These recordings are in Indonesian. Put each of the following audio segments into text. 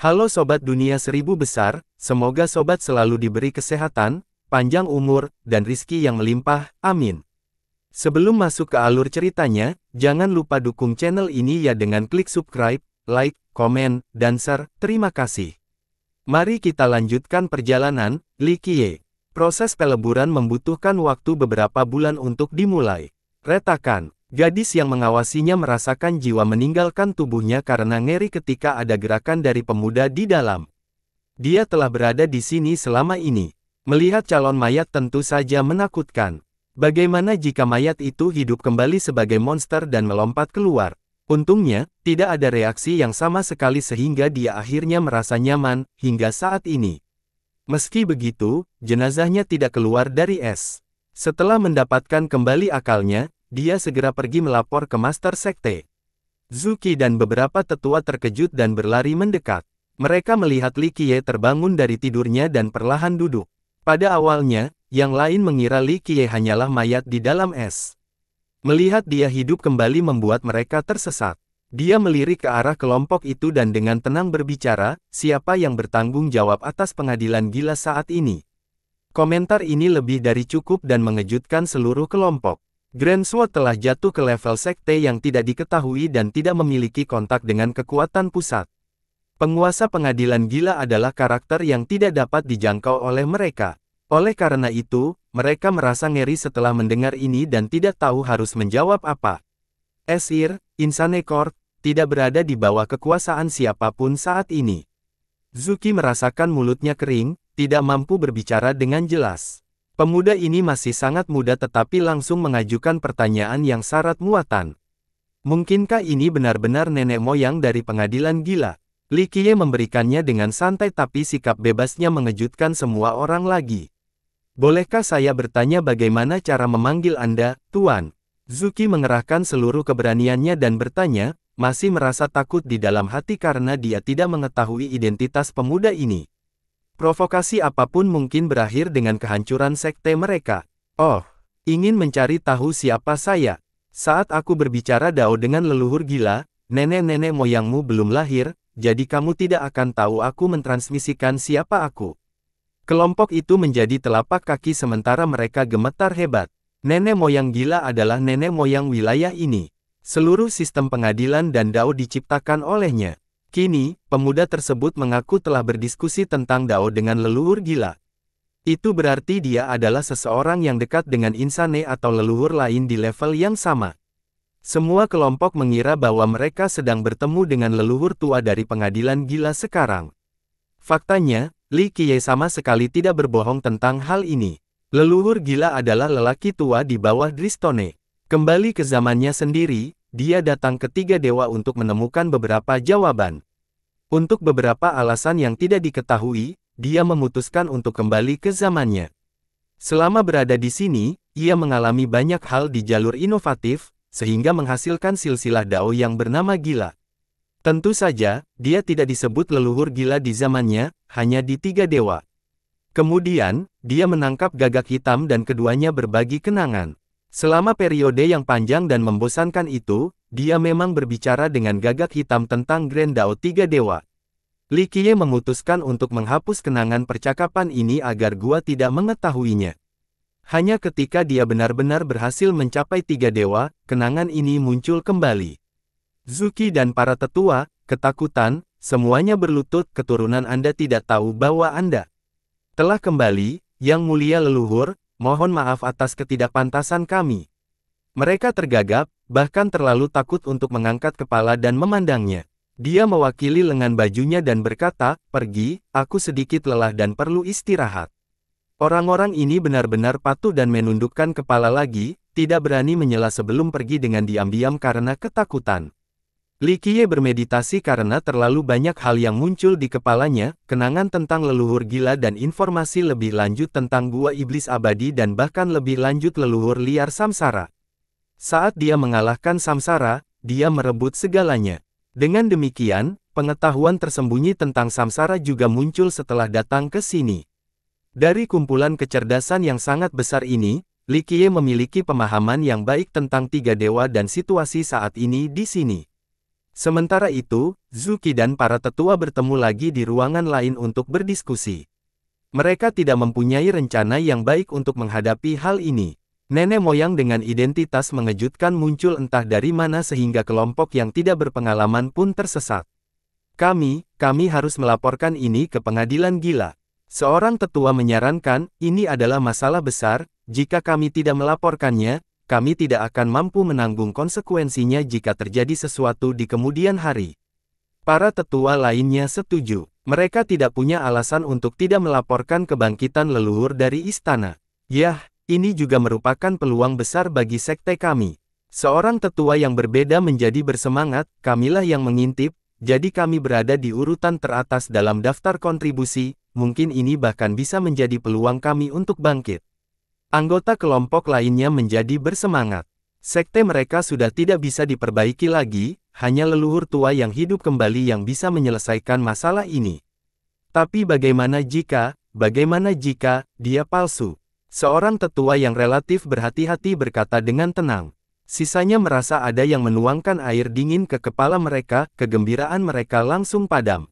Halo Sobat Dunia Seribu Besar, semoga Sobat selalu diberi kesehatan, panjang umur, dan rizki yang melimpah, amin. Sebelum masuk ke alur ceritanya, jangan lupa dukung channel ini ya dengan klik subscribe, like, komen, dan share, terima kasih. Mari kita lanjutkan perjalanan, Likie. Proses peleburan membutuhkan waktu beberapa bulan untuk dimulai. Retakan Gadis yang mengawasinya merasakan jiwa meninggalkan tubuhnya karena ngeri ketika ada gerakan dari pemuda di dalam. Dia telah berada di sini selama ini. Melihat calon mayat tentu saja menakutkan. Bagaimana jika mayat itu hidup kembali sebagai monster dan melompat keluar? Untungnya, tidak ada reaksi yang sama sekali sehingga dia akhirnya merasa nyaman, hingga saat ini. Meski begitu, jenazahnya tidak keluar dari es. Setelah mendapatkan kembali akalnya, dia segera pergi melapor ke Master Sekte. Zuki dan beberapa tetua terkejut dan berlari mendekat. Mereka melihat Li Qiye terbangun dari tidurnya dan perlahan duduk. Pada awalnya, yang lain mengira Li Qiye hanyalah mayat di dalam es. Melihat dia hidup kembali membuat mereka tersesat. Dia melirik ke arah kelompok itu dan dengan tenang berbicara, siapa yang bertanggung jawab atas pengadilan gila saat ini. Komentar ini lebih dari cukup dan mengejutkan seluruh kelompok. Grand Sword telah jatuh ke level sekte yang tidak diketahui dan tidak memiliki kontak dengan kekuatan pusat. Penguasa pengadilan gila adalah karakter yang tidak dapat dijangkau oleh mereka. Oleh karena itu, mereka merasa ngeri setelah mendengar ini dan tidak tahu harus menjawab apa. Esir, Insanekor, tidak berada di bawah kekuasaan siapapun saat ini. Zuki merasakan mulutnya kering, tidak mampu berbicara dengan jelas. Pemuda ini masih sangat muda tetapi langsung mengajukan pertanyaan yang syarat muatan. Mungkinkah ini benar-benar nenek moyang dari pengadilan gila? Likie memberikannya dengan santai tapi sikap bebasnya mengejutkan semua orang lagi. Bolehkah saya bertanya bagaimana cara memanggil Anda, Tuan? Zuki mengerahkan seluruh keberaniannya dan bertanya, masih merasa takut di dalam hati karena dia tidak mengetahui identitas pemuda ini. Provokasi apapun mungkin berakhir dengan kehancuran sekte mereka. Oh, ingin mencari tahu siapa saya? Saat aku berbicara Dao dengan leluhur gila, nenek-nenek moyangmu belum lahir, jadi kamu tidak akan tahu aku mentransmisikan siapa aku. Kelompok itu menjadi telapak kaki sementara mereka gemetar hebat. Nenek moyang gila adalah nenek moyang wilayah ini. Seluruh sistem pengadilan dan Dao diciptakan olehnya. Kini, pemuda tersebut mengaku telah berdiskusi tentang Dao dengan leluhur gila. Itu berarti dia adalah seseorang yang dekat dengan insane atau leluhur lain di level yang sama. Semua kelompok mengira bahwa mereka sedang bertemu dengan leluhur tua dari pengadilan gila sekarang. Faktanya, Li Qiye sama sekali tidak berbohong tentang hal ini. Leluhur gila adalah lelaki tua di bawah Dristone. Kembali ke zamannya sendiri, dia datang ke tiga dewa untuk menemukan beberapa jawaban. Untuk beberapa alasan yang tidak diketahui, dia memutuskan untuk kembali ke zamannya. Selama berada di sini, ia mengalami banyak hal di jalur inovatif, sehingga menghasilkan silsilah dao yang bernama gila. Tentu saja, dia tidak disebut leluhur gila di zamannya, hanya di tiga dewa. Kemudian, dia menangkap gagak hitam dan keduanya berbagi kenangan. Selama periode yang panjang dan membosankan itu, dia memang berbicara dengan gagak hitam tentang Grand Dao Tiga Dewa. Li Qiye memutuskan untuk menghapus kenangan percakapan ini agar gua tidak mengetahuinya. Hanya ketika dia benar-benar berhasil mencapai tiga dewa, kenangan ini muncul kembali. Zuki dan para tetua, ketakutan, semuanya berlutut keturunan Anda tidak tahu bahwa Anda telah kembali, yang mulia leluhur, mohon maaf atas ketidakpantasan kami. Mereka tergagap, bahkan terlalu takut untuk mengangkat kepala dan memandangnya. Dia mewakili lengan bajunya dan berkata, pergi, aku sedikit lelah dan perlu istirahat. Orang-orang ini benar-benar patuh dan menundukkan kepala lagi, tidak berani menyela sebelum pergi dengan diam-diam karena ketakutan. Li Qiye bermeditasi karena terlalu banyak hal yang muncul di kepalanya, kenangan tentang leluhur gila dan informasi lebih lanjut tentang gua iblis abadi dan bahkan lebih lanjut leluhur liar samsara. Saat dia mengalahkan samsara, dia merebut segalanya. Dengan demikian, pengetahuan tersembunyi tentang samsara juga muncul setelah datang ke sini. Dari kumpulan kecerdasan yang sangat besar ini, Li Qiye memiliki pemahaman yang baik tentang tiga dewa dan situasi saat ini di sini. Sementara itu, Zuki dan para tetua bertemu lagi di ruangan lain untuk berdiskusi. Mereka tidak mempunyai rencana yang baik untuk menghadapi hal ini. Nenek moyang dengan identitas mengejutkan muncul entah dari mana sehingga kelompok yang tidak berpengalaman pun tersesat. Kami, kami harus melaporkan ini ke pengadilan gila. Seorang tetua menyarankan, ini adalah masalah besar, jika kami tidak melaporkannya, kami tidak akan mampu menanggung konsekuensinya jika terjadi sesuatu di kemudian hari. Para tetua lainnya setuju. Mereka tidak punya alasan untuk tidak melaporkan kebangkitan leluhur dari istana. Yah, ini juga merupakan peluang besar bagi sekte kami. Seorang tetua yang berbeda menjadi bersemangat, kamilah yang mengintip, jadi kami berada di urutan teratas dalam daftar kontribusi, mungkin ini bahkan bisa menjadi peluang kami untuk bangkit. Anggota kelompok lainnya menjadi bersemangat. Sekte mereka sudah tidak bisa diperbaiki lagi, hanya leluhur tua yang hidup kembali yang bisa menyelesaikan masalah ini. Tapi bagaimana jika, bagaimana jika, dia palsu? Seorang tetua yang relatif berhati-hati berkata dengan tenang. Sisanya merasa ada yang menuangkan air dingin ke kepala mereka, kegembiraan mereka langsung padam.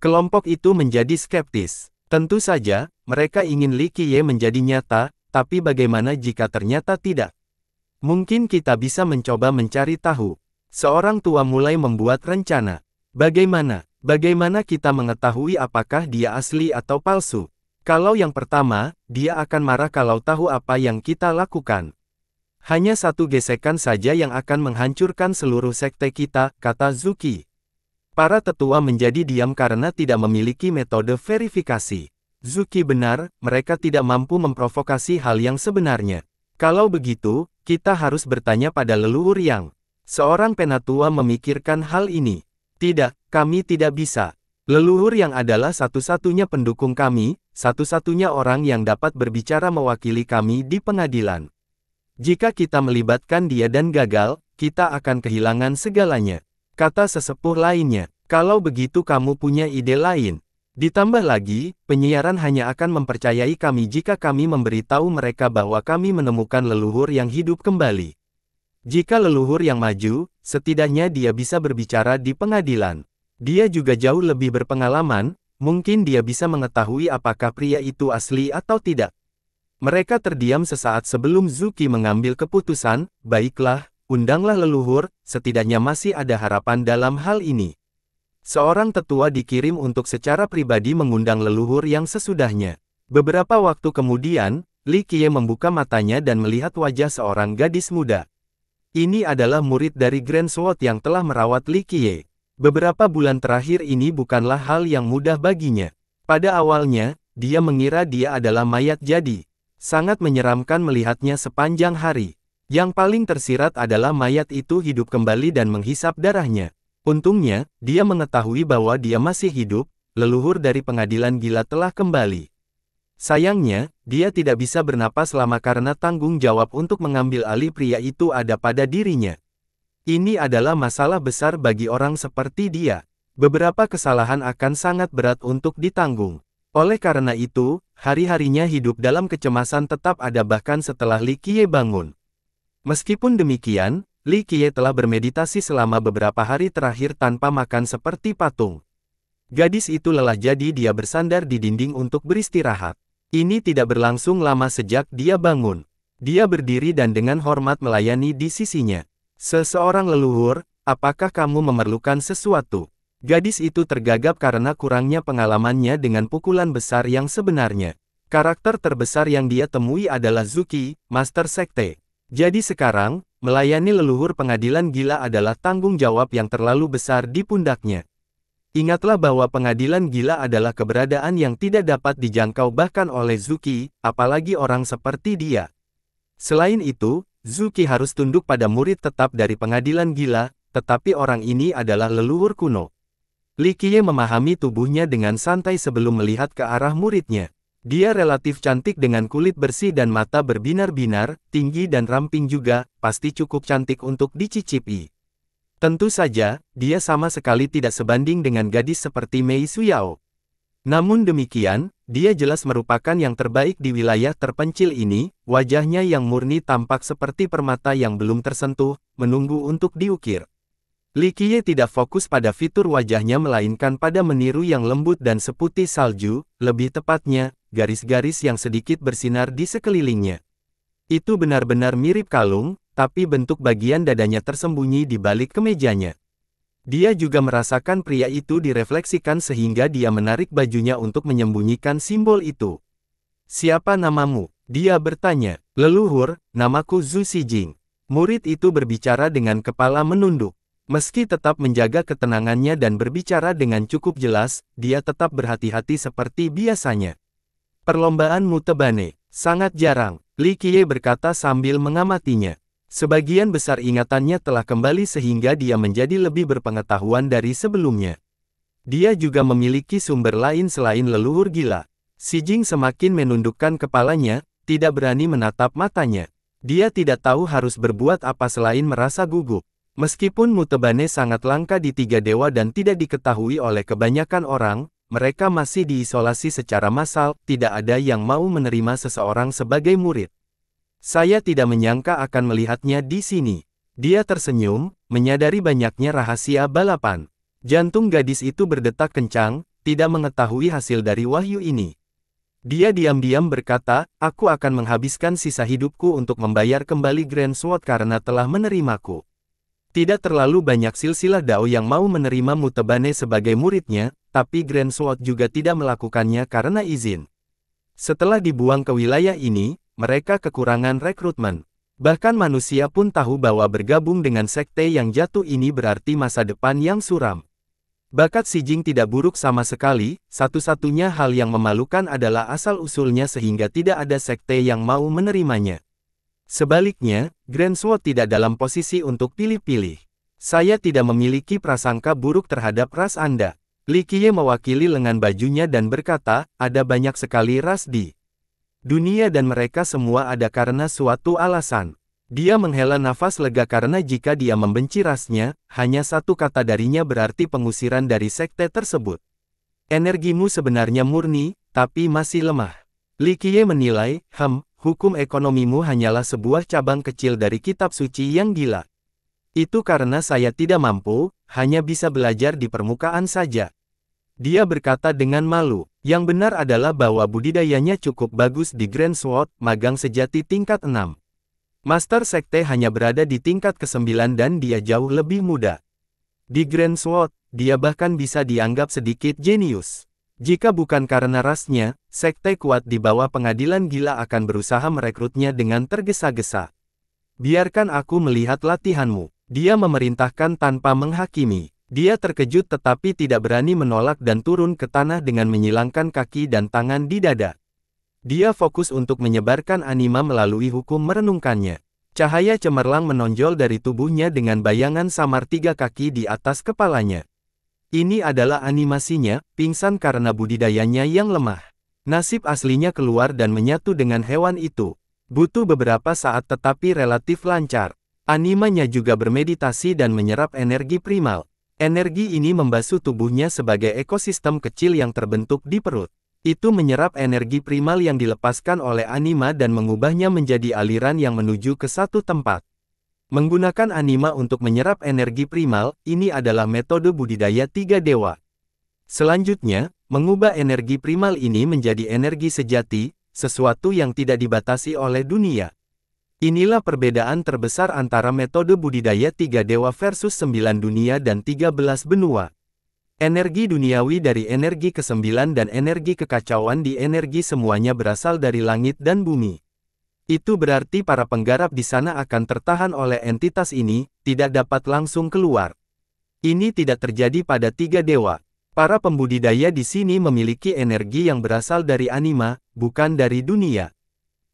Kelompok itu menjadi skeptis. Tentu saja, mereka ingin Li Qiye menjadi nyata, tapi bagaimana jika ternyata tidak? Mungkin kita bisa mencoba mencari tahu. Seorang tua mulai membuat rencana. Bagaimana? Bagaimana kita mengetahui apakah dia asli atau palsu? Kalau yang pertama, dia akan marah kalau tahu apa yang kita lakukan. Hanya satu gesekan saja yang akan menghancurkan seluruh sekte kita, kata Zuki. Para tetua menjadi diam karena tidak memiliki metode verifikasi. Zuki benar, mereka tidak mampu memprovokasi hal yang sebenarnya. Kalau begitu, kita harus bertanya pada leluhur yang. Seorang penatua memikirkan hal ini. Tidak, kami tidak bisa. Leluhur yang adalah satu-satunya pendukung kami, satu-satunya orang yang dapat berbicara mewakili kami di pengadilan. Jika kita melibatkan dia dan gagal, kita akan kehilangan segalanya. Kata sesepuh lainnya, kalau begitu kamu punya ide lain. Ditambah lagi, penyiaran hanya akan mempercayai kami jika kami memberitahu mereka bahwa kami menemukan leluhur yang hidup kembali. Jika leluhur yang maju, setidaknya dia bisa berbicara di pengadilan. Dia juga jauh lebih berpengalaman, mungkin dia bisa mengetahui apakah pria itu asli atau tidak. Mereka terdiam sesaat sebelum Zuki mengambil keputusan. baiklah, undanglah leluhur, setidaknya masih ada harapan dalam hal ini. Seorang tetua dikirim untuk secara pribadi mengundang leluhur yang sesudahnya. Beberapa waktu kemudian, Li Qiye membuka matanya dan melihat wajah seorang gadis muda. Ini adalah murid dari Grand Sword yang telah merawat Li Qiye. Beberapa bulan terakhir ini bukanlah hal yang mudah baginya. Pada awalnya, dia mengira dia adalah mayat jadi. Sangat menyeramkan melihatnya sepanjang hari. Yang paling tersirat adalah mayat itu hidup kembali dan menghisap darahnya. Untungnya, dia mengetahui bahwa dia masih hidup, leluhur dari pengadilan gila telah kembali. Sayangnya, dia tidak bisa bernapas lama karena tanggung jawab untuk mengambil alih pria itu ada pada dirinya. Ini adalah masalah besar bagi orang seperti dia. Beberapa kesalahan akan sangat berat untuk ditanggung. Oleh karena itu, hari-harinya hidup dalam kecemasan tetap ada bahkan setelah Li Likie bangun. Meskipun demikian, Li Qiye telah bermeditasi selama beberapa hari terakhir tanpa makan seperti patung. Gadis itu lelah jadi dia bersandar di dinding untuk beristirahat. Ini tidak berlangsung lama sejak dia bangun. Dia berdiri dan dengan hormat melayani di sisinya. Seseorang leluhur, apakah kamu memerlukan sesuatu? Gadis itu tergagap karena kurangnya pengalamannya dengan pukulan besar yang sebenarnya. Karakter terbesar yang dia temui adalah Zuki, Master Sekte. Jadi sekarang, Melayani leluhur pengadilan gila adalah tanggung jawab yang terlalu besar di pundaknya. Ingatlah bahwa pengadilan gila adalah keberadaan yang tidak dapat dijangkau bahkan oleh Zuki, apalagi orang seperti dia. Selain itu, Zuki harus tunduk pada murid tetap dari pengadilan gila, tetapi orang ini adalah leluhur kuno. Likie memahami tubuhnya dengan santai sebelum melihat ke arah muridnya. Dia relatif cantik dengan kulit bersih dan mata berbinar-binar, tinggi dan ramping juga, pasti cukup cantik untuk dicicipi. Tentu saja, dia sama sekali tidak sebanding dengan gadis seperti Mei Suyao. Namun demikian, dia jelas merupakan yang terbaik di wilayah terpencil ini, wajahnya yang murni tampak seperti permata yang belum tersentuh, menunggu untuk diukir. Li Qiye tidak fokus pada fitur wajahnya melainkan pada meniru yang lembut dan seputih salju, lebih tepatnya, garis-garis yang sedikit bersinar di sekelilingnya. Itu benar-benar mirip kalung, tapi bentuk bagian dadanya tersembunyi di balik kemejanya. Dia juga merasakan pria itu direfleksikan sehingga dia menarik bajunya untuk menyembunyikan simbol itu. Siapa namamu? Dia bertanya. Leluhur, namaku Zhu Xijing. Murid itu berbicara dengan kepala menunduk. Meski tetap menjaga ketenangannya dan berbicara dengan cukup jelas, dia tetap berhati-hati seperti biasanya. Perlombaan Mutebane, sangat jarang, Li Qiye berkata sambil mengamatinya. Sebagian besar ingatannya telah kembali sehingga dia menjadi lebih berpengetahuan dari sebelumnya. Dia juga memiliki sumber lain selain leluhur gila. Si Jing semakin menundukkan kepalanya, tidak berani menatap matanya. Dia tidak tahu harus berbuat apa selain merasa gugup. Meskipun Mutebane sangat langka di tiga dewa dan tidak diketahui oleh kebanyakan orang, mereka masih diisolasi secara massal, tidak ada yang mau menerima seseorang sebagai murid. Saya tidak menyangka akan melihatnya di sini. Dia tersenyum, menyadari banyaknya rahasia balapan. Jantung gadis itu berdetak kencang, tidak mengetahui hasil dari wahyu ini. Dia diam-diam berkata, aku akan menghabiskan sisa hidupku untuk membayar kembali Grand Sword karena telah menerimaku. Tidak terlalu banyak silsilah Dao yang mau menerima Mutabane sebagai muridnya, tapi Grand Sword juga tidak melakukannya karena izin. Setelah dibuang ke wilayah ini, mereka kekurangan rekrutmen. Bahkan manusia pun tahu bahwa bergabung dengan sekte yang jatuh ini berarti masa depan yang suram. Bakat Si Jing tidak buruk sama sekali, satu-satunya hal yang memalukan adalah asal-usulnya sehingga tidak ada sekte yang mau menerimanya. Sebaliknya, Grand Sword tidak dalam posisi untuk pilih-pilih. Saya tidak memiliki prasangka buruk terhadap ras Anda. Li mewakili lengan bajunya dan berkata, ada banyak sekali ras di dunia dan mereka semua ada karena suatu alasan. Dia menghela nafas lega karena jika dia membenci rasnya, hanya satu kata darinya berarti pengusiran dari sekte tersebut. Energimu sebenarnya murni, tapi masih lemah. Li menilai, hem, hukum ekonomimu hanyalah sebuah cabang kecil dari kitab suci yang gila. Itu karena saya tidak mampu, hanya bisa belajar di permukaan saja. Dia berkata dengan malu, yang benar adalah bahwa budidayanya cukup bagus di Grand Sword, magang sejati tingkat 6. Master Sekte hanya berada di tingkat ke-9 dan dia jauh lebih muda. Di Grand Sword, dia bahkan bisa dianggap sedikit jenius. Jika bukan karena rasnya, sekte kuat di bawah pengadilan gila akan berusaha merekrutnya dengan tergesa-gesa. Biarkan aku melihat latihanmu. Dia memerintahkan tanpa menghakimi. Dia terkejut tetapi tidak berani menolak dan turun ke tanah dengan menyilangkan kaki dan tangan di dada. Dia fokus untuk menyebarkan anima melalui hukum merenungkannya. Cahaya cemerlang menonjol dari tubuhnya dengan bayangan samar tiga kaki di atas kepalanya. Ini adalah animasinya, pingsan karena budidayanya yang lemah. Nasib aslinya keluar dan menyatu dengan hewan itu. Butuh beberapa saat tetapi relatif lancar. Animanya juga bermeditasi dan menyerap energi primal. Energi ini membasuh tubuhnya sebagai ekosistem kecil yang terbentuk di perut. Itu menyerap energi primal yang dilepaskan oleh anima dan mengubahnya menjadi aliran yang menuju ke satu tempat. Menggunakan anima untuk menyerap energi primal, ini adalah metode budidaya tiga dewa. Selanjutnya, mengubah energi primal ini menjadi energi sejati, sesuatu yang tidak dibatasi oleh dunia. Inilah perbedaan terbesar antara metode budidaya tiga dewa versus sembilan dunia dan tiga belas benua. Energi duniawi dari energi kesembilan dan energi kekacauan di energi semuanya berasal dari langit dan bumi. Itu berarti para penggarap di sana akan tertahan oleh entitas ini, tidak dapat langsung keluar. Ini tidak terjadi pada tiga dewa. Para pembudidaya di sini memiliki energi yang berasal dari anima, bukan dari dunia.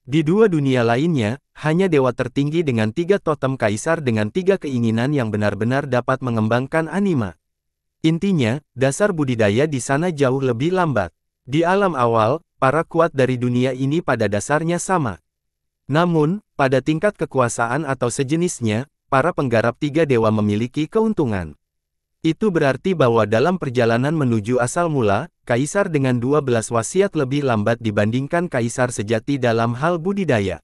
Di dua dunia lainnya, hanya dewa tertinggi dengan tiga totem kaisar dengan tiga keinginan yang benar-benar dapat mengembangkan anima. Intinya, dasar budidaya di sana jauh lebih lambat. Di alam awal, para kuat dari dunia ini pada dasarnya sama. Namun, pada tingkat kekuasaan atau sejenisnya, para penggarap tiga dewa memiliki keuntungan. Itu berarti bahwa dalam perjalanan menuju asal mula, kaisar dengan 12 wasiat lebih lambat dibandingkan kaisar sejati dalam hal budidaya.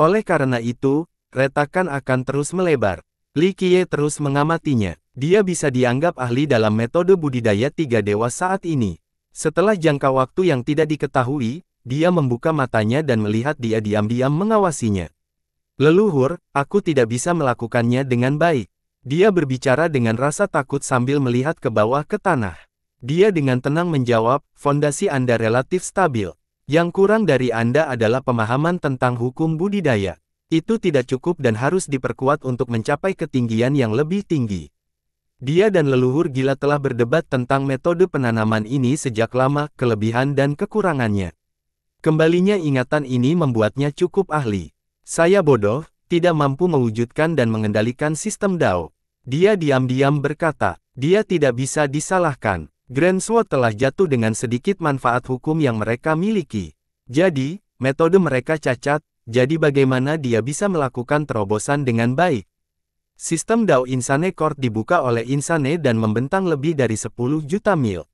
Oleh karena itu, retakan akan terus melebar. Li Qiye terus mengamatinya. Dia bisa dianggap ahli dalam metode budidaya tiga dewa saat ini. Setelah jangka waktu yang tidak diketahui, dia membuka matanya dan melihat dia diam-diam mengawasinya. Leluhur, aku tidak bisa melakukannya dengan baik. Dia berbicara dengan rasa takut sambil melihat ke bawah ke tanah. Dia dengan tenang menjawab, fondasi Anda relatif stabil. Yang kurang dari Anda adalah pemahaman tentang hukum budidaya. Itu tidak cukup dan harus diperkuat untuk mencapai ketinggian yang lebih tinggi. Dia dan leluhur gila telah berdebat tentang metode penanaman ini sejak lama, kelebihan dan kekurangannya. Kembalinya ingatan ini membuatnya cukup ahli. Saya bodoh, tidak mampu mewujudkan dan mengendalikan sistem DAO. Dia diam-diam berkata, dia tidak bisa disalahkan. Grand Sword telah jatuh dengan sedikit manfaat hukum yang mereka miliki. Jadi, metode mereka cacat, jadi bagaimana dia bisa melakukan terobosan dengan baik? Sistem DAO Insane Court dibuka oleh Insane dan membentang lebih dari 10 juta mil.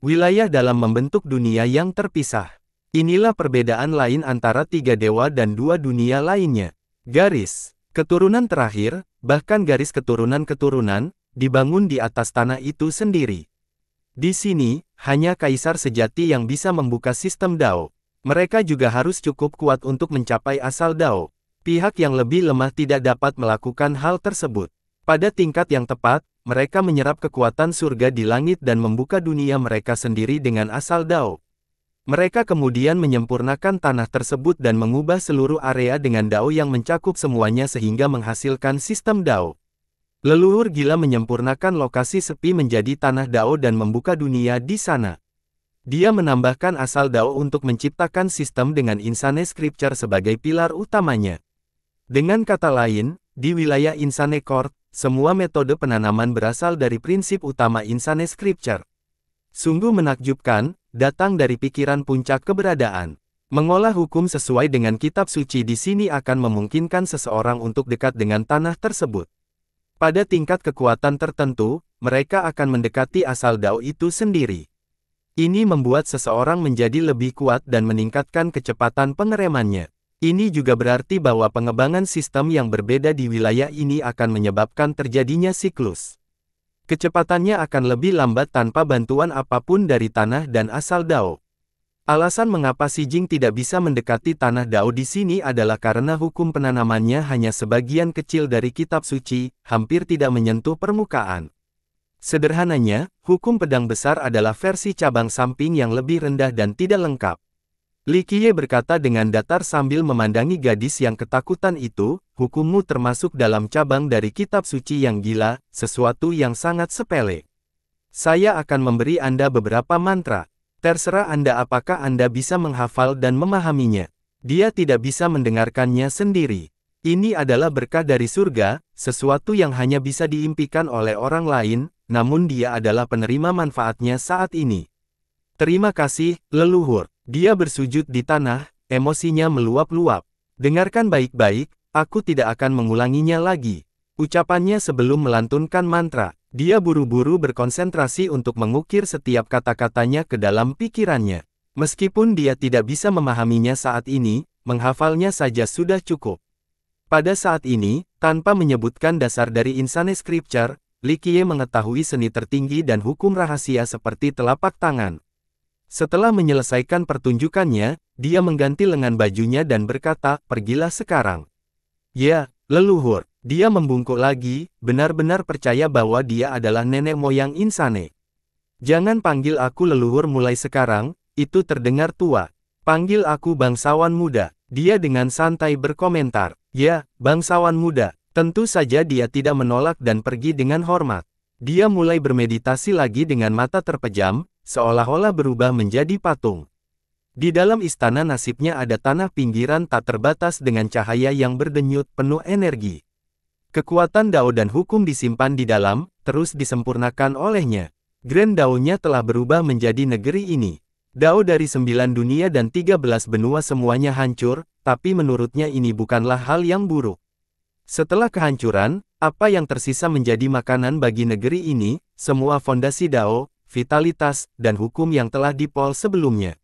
Wilayah dalam membentuk dunia yang terpisah. Inilah perbedaan lain antara tiga dewa dan dua dunia lainnya. Garis keturunan terakhir, bahkan garis keturunan-keturunan, dibangun di atas tanah itu sendiri. Di sini, hanya kaisar sejati yang bisa membuka sistem Dao. Mereka juga harus cukup kuat untuk mencapai asal Dao. Pihak yang lebih lemah tidak dapat melakukan hal tersebut. Pada tingkat yang tepat, mereka menyerap kekuatan surga di langit dan membuka dunia mereka sendiri dengan asal Dao. Mereka kemudian menyempurnakan tanah tersebut dan mengubah seluruh area dengan dao yang mencakup semuanya sehingga menghasilkan sistem dao. Leluhur gila menyempurnakan lokasi sepi menjadi tanah dao dan membuka dunia di sana. Dia menambahkan asal dao untuk menciptakan sistem dengan insane scripture sebagai pilar utamanya. Dengan kata lain, di wilayah insane court, semua metode penanaman berasal dari prinsip utama insane scripture. Sungguh menakjubkan, datang dari pikiran puncak keberadaan. Mengolah hukum sesuai dengan kitab suci di sini akan memungkinkan seseorang untuk dekat dengan tanah tersebut. Pada tingkat kekuatan tertentu, mereka akan mendekati asal dao itu sendiri. Ini membuat seseorang menjadi lebih kuat dan meningkatkan kecepatan pengeremannya. Ini juga berarti bahwa pengembangan sistem yang berbeda di wilayah ini akan menyebabkan terjadinya siklus. Kecepatannya akan lebih lambat tanpa bantuan apapun dari tanah dan asal Dao. Alasan mengapa Xi Jing tidak bisa mendekati tanah Dao di sini adalah karena hukum penanamannya hanya sebagian kecil dari kitab suci, hampir tidak menyentuh permukaan. Sederhananya, hukum pedang besar adalah versi cabang samping yang lebih rendah dan tidak lengkap. Likie berkata dengan datar sambil memandangi gadis yang ketakutan itu, hukummu termasuk dalam cabang dari kitab suci yang gila, sesuatu yang sangat sepele. Saya akan memberi Anda beberapa mantra. Terserah Anda apakah Anda bisa menghafal dan memahaminya. Dia tidak bisa mendengarkannya sendiri. Ini adalah berkah dari surga, sesuatu yang hanya bisa diimpikan oleh orang lain, namun dia adalah penerima manfaatnya saat ini. Terima kasih, leluhur. Dia bersujud di tanah, emosinya meluap-luap. Dengarkan baik-baik, aku tidak akan mengulanginya lagi. Ucapannya sebelum melantunkan mantra, dia buru-buru berkonsentrasi untuk mengukir setiap kata-katanya ke dalam pikirannya. Meskipun dia tidak bisa memahaminya saat ini, menghafalnya saja sudah cukup. Pada saat ini, tanpa menyebutkan dasar dari Insane Scripture, Likie mengetahui seni tertinggi dan hukum rahasia seperti telapak tangan. Setelah menyelesaikan pertunjukannya, dia mengganti lengan bajunya dan berkata, pergilah sekarang. Ya, leluhur. Dia membungkuk lagi, benar-benar percaya bahwa dia adalah nenek moyang Insane. Jangan panggil aku leluhur mulai sekarang, itu terdengar tua. Panggil aku bangsawan muda. Dia dengan santai berkomentar, ya, bangsawan muda. Tentu saja dia tidak menolak dan pergi dengan hormat. Dia mulai bermeditasi lagi dengan mata terpejam, seolah-olah berubah menjadi patung. Di dalam istana nasibnya ada tanah pinggiran tak terbatas dengan cahaya yang berdenyut penuh energi. Kekuatan Dao dan hukum disimpan di dalam, terus disempurnakan olehnya. Grand Dao-nya telah berubah menjadi negeri ini. Dao dari sembilan dunia dan tiga belas benua semuanya hancur, tapi menurutnya ini bukanlah hal yang buruk. Setelah kehancuran, apa yang tersisa menjadi makanan bagi negeri ini, semua fondasi Dao, vitalitas, dan hukum yang telah dipol sebelumnya.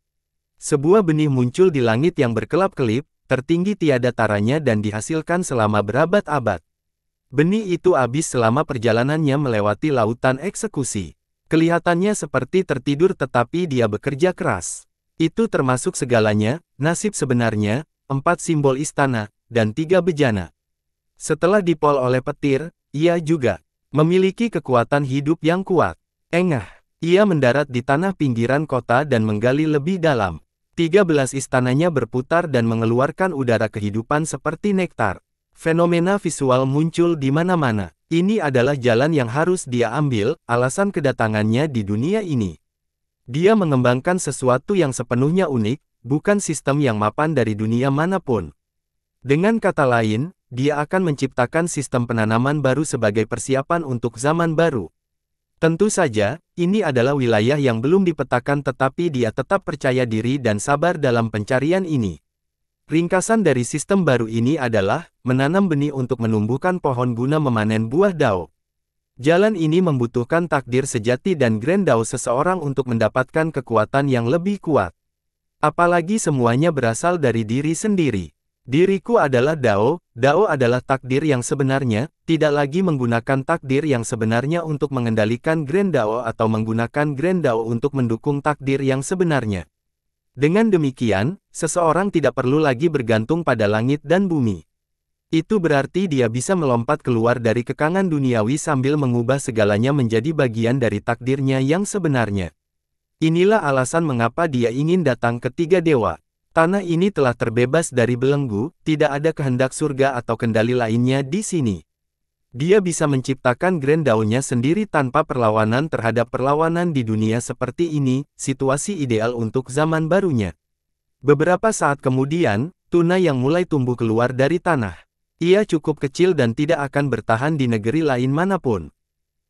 Sebuah benih muncul di langit yang berkelap-kelip, tertinggi tiada taranya dan dihasilkan selama berabad-abad. Benih itu habis selama perjalanannya melewati lautan eksekusi. Kelihatannya seperti tertidur tetapi dia bekerja keras. Itu termasuk segalanya, nasib sebenarnya, empat simbol istana, dan tiga bejana. Setelah dipol oleh petir, ia juga memiliki kekuatan hidup yang kuat. Engah ia mendarat di tanah pinggiran kota dan menggali lebih dalam. 13 istananya berputar dan mengeluarkan udara kehidupan seperti nektar. Fenomena visual muncul di mana-mana. Ini adalah jalan yang harus dia ambil, alasan kedatangannya di dunia ini. Dia mengembangkan sesuatu yang sepenuhnya unik, bukan sistem yang mapan dari dunia manapun. Dengan kata lain, dia akan menciptakan sistem penanaman baru sebagai persiapan untuk zaman baru. Tentu saja, ini adalah wilayah yang belum dipetakan tetapi dia tetap percaya diri dan sabar dalam pencarian ini. Ringkasan dari sistem baru ini adalah, menanam benih untuk menumbuhkan pohon guna memanen buah dao. Jalan ini membutuhkan takdir sejati dan grand dao seseorang untuk mendapatkan kekuatan yang lebih kuat. Apalagi semuanya berasal dari diri sendiri. Diriku adalah Dao, Dao adalah takdir yang sebenarnya, tidak lagi menggunakan takdir yang sebenarnya untuk mengendalikan Grand Dao atau menggunakan Grand Dao untuk mendukung takdir yang sebenarnya. Dengan demikian, seseorang tidak perlu lagi bergantung pada langit dan bumi. Itu berarti dia bisa melompat keluar dari kekangan duniawi sambil mengubah segalanya menjadi bagian dari takdirnya yang sebenarnya. Inilah alasan mengapa dia ingin datang ke tiga dewa. Tanah ini telah terbebas dari belenggu, tidak ada kehendak surga atau kendali lainnya di sini. Dia bisa menciptakan grand daunnya sendiri tanpa perlawanan terhadap perlawanan di dunia seperti ini, situasi ideal untuk zaman barunya. Beberapa saat kemudian, tuna yang mulai tumbuh keluar dari tanah. Ia cukup kecil dan tidak akan bertahan di negeri lain manapun.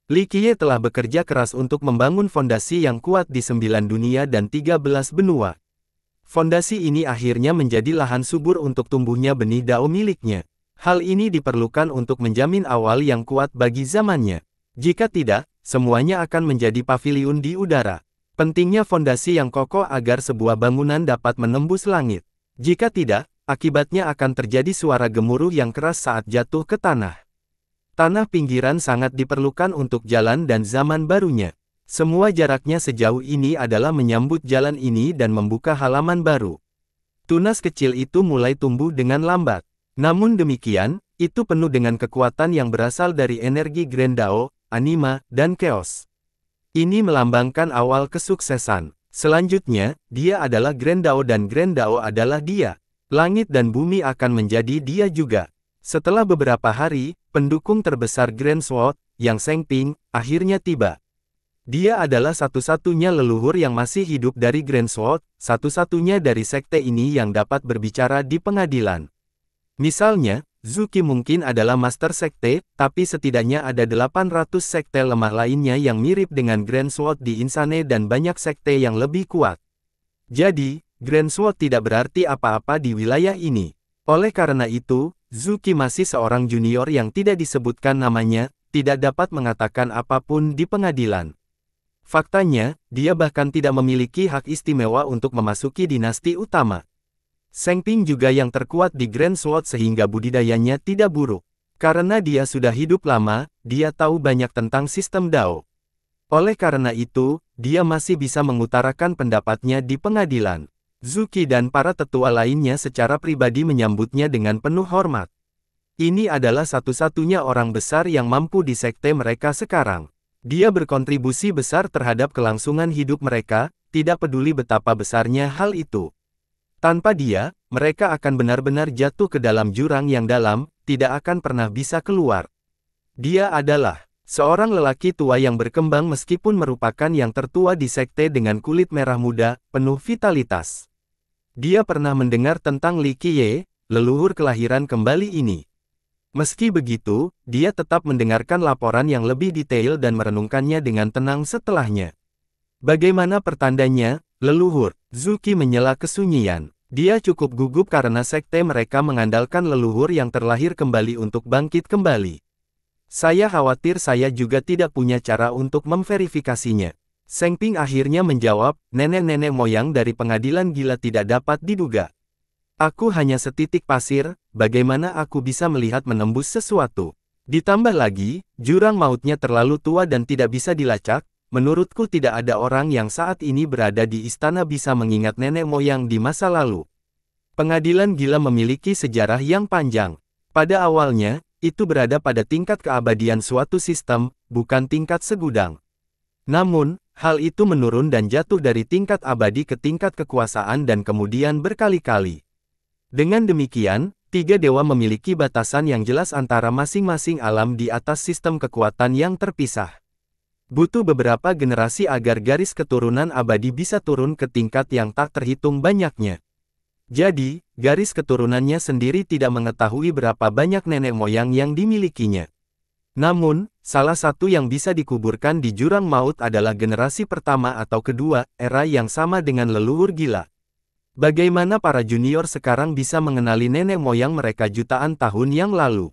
Likie telah bekerja keras untuk membangun fondasi yang kuat di sembilan dunia dan tiga belas benua. Fondasi ini akhirnya menjadi lahan subur untuk tumbuhnya benih dao miliknya. Hal ini diperlukan untuk menjamin awal yang kuat bagi zamannya. Jika tidak, semuanya akan menjadi pavilion di udara. Pentingnya fondasi yang kokoh agar sebuah bangunan dapat menembus langit. Jika tidak, akibatnya akan terjadi suara gemuruh yang keras saat jatuh ke tanah. Tanah pinggiran sangat diperlukan untuk jalan dan zaman barunya. Semua jaraknya sejauh ini adalah menyambut jalan ini dan membuka halaman baru. Tunas kecil itu mulai tumbuh dengan lambat. Namun demikian, itu penuh dengan kekuatan yang berasal dari energi Grendao, anima, dan chaos. Ini melambangkan awal kesuksesan. Selanjutnya, dia adalah Grendao dan Grendao adalah dia. Langit dan bumi akan menjadi dia juga. Setelah beberapa hari, pendukung terbesar Grand Sword, Yang Sengping, akhirnya tiba. Dia adalah satu-satunya leluhur yang masih hidup dari Grandsword, satu-satunya dari sekte ini yang dapat berbicara di pengadilan. Misalnya, Zuki mungkin adalah master sekte, tapi setidaknya ada 800 sekte lemah lainnya yang mirip dengan Grandsword di Insane dan banyak sekte yang lebih kuat. Jadi, Grandsword tidak berarti apa-apa di wilayah ini. Oleh karena itu, Zuki masih seorang junior yang tidak disebutkan namanya, tidak dapat mengatakan apapun di pengadilan. Faktanya, dia bahkan tidak memiliki hak istimewa untuk memasuki dinasti utama. Seng Ping juga yang terkuat di Grand Sword sehingga budidayanya tidak buruk. Karena dia sudah hidup lama, dia tahu banyak tentang sistem Dao. Oleh karena itu, dia masih bisa mengutarakan pendapatnya di pengadilan. Zuki dan para tetua lainnya secara pribadi menyambutnya dengan penuh hormat. Ini adalah satu-satunya orang besar yang mampu di sekte mereka sekarang. Dia berkontribusi besar terhadap kelangsungan hidup mereka, tidak peduli betapa besarnya hal itu. Tanpa dia, mereka akan benar-benar jatuh ke dalam jurang yang dalam, tidak akan pernah bisa keluar. Dia adalah seorang lelaki tua yang berkembang meskipun merupakan yang tertua di sekte dengan kulit merah muda, penuh vitalitas. Dia pernah mendengar tentang Li Qiye, leluhur kelahiran kembali ini. Meski begitu, dia tetap mendengarkan laporan yang lebih detail dan merenungkannya dengan tenang setelahnya. Bagaimana pertandanya, leluhur? Zuki menyela kesunyian. Dia cukup gugup karena sekte mereka mengandalkan leluhur yang terlahir kembali untuk bangkit kembali. Saya khawatir saya juga tidak punya cara untuk memverifikasinya. Sengping akhirnya menjawab, nenek-nenek moyang dari pengadilan gila tidak dapat diduga. Aku hanya setitik pasir, bagaimana aku bisa melihat menembus sesuatu? Ditambah lagi, jurang mautnya terlalu tua dan tidak bisa dilacak, menurutku tidak ada orang yang saat ini berada di istana bisa mengingat nenek moyang di masa lalu. Pengadilan gila memiliki sejarah yang panjang. Pada awalnya, itu berada pada tingkat keabadian suatu sistem, bukan tingkat segudang. Namun, hal itu menurun dan jatuh dari tingkat abadi ke tingkat kekuasaan dan kemudian berkali-kali. Dengan demikian, tiga dewa memiliki batasan yang jelas antara masing-masing alam di atas sistem kekuatan yang terpisah. Butuh beberapa generasi agar garis keturunan abadi bisa turun ke tingkat yang tak terhitung banyaknya. Jadi, garis keturunannya sendiri tidak mengetahui berapa banyak nenek moyang yang dimilikinya. Namun, salah satu yang bisa dikuburkan di jurang maut adalah generasi pertama atau kedua, era yang sama dengan leluhur gila. Bagaimana para junior sekarang bisa mengenali nenek moyang mereka jutaan tahun yang lalu?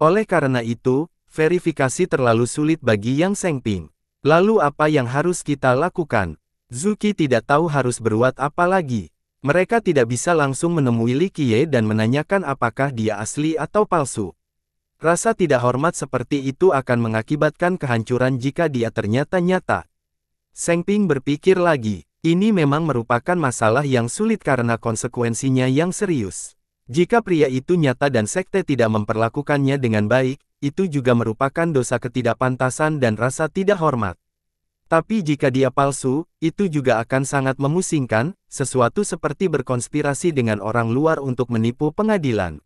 Oleh karena itu, verifikasi terlalu sulit bagi Yang Sengping. Lalu apa yang harus kita lakukan? Zuki tidak tahu harus berbuat apa lagi. Mereka tidak bisa langsung menemui Li Qiye dan menanyakan apakah dia asli atau palsu. Rasa tidak hormat seperti itu akan mengakibatkan kehancuran jika dia ternyata nyata. Sengping berpikir lagi. Ini memang merupakan masalah yang sulit karena konsekuensinya yang serius. Jika pria itu nyata dan sekte tidak memperlakukannya dengan baik, itu juga merupakan dosa ketidakpantasan dan rasa tidak hormat. Tapi jika dia palsu, itu juga akan sangat memusingkan, sesuatu seperti berkonspirasi dengan orang luar untuk menipu pengadilan.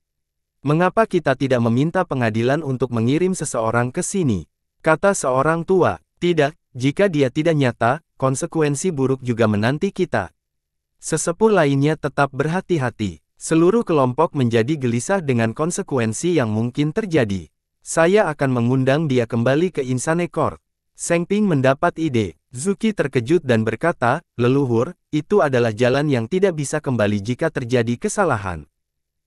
Mengapa kita tidak meminta pengadilan untuk mengirim seseorang ke sini? Kata seorang tua, tidak, jika dia tidak nyata, konsekuensi buruk juga menanti kita. Sesepuh lainnya tetap berhati-hati. Seluruh kelompok menjadi gelisah dengan konsekuensi yang mungkin terjadi. Saya akan mengundang dia kembali ke Insane Court. Seng mendapat ide. Zuki terkejut dan berkata, leluhur, itu adalah jalan yang tidak bisa kembali jika terjadi kesalahan.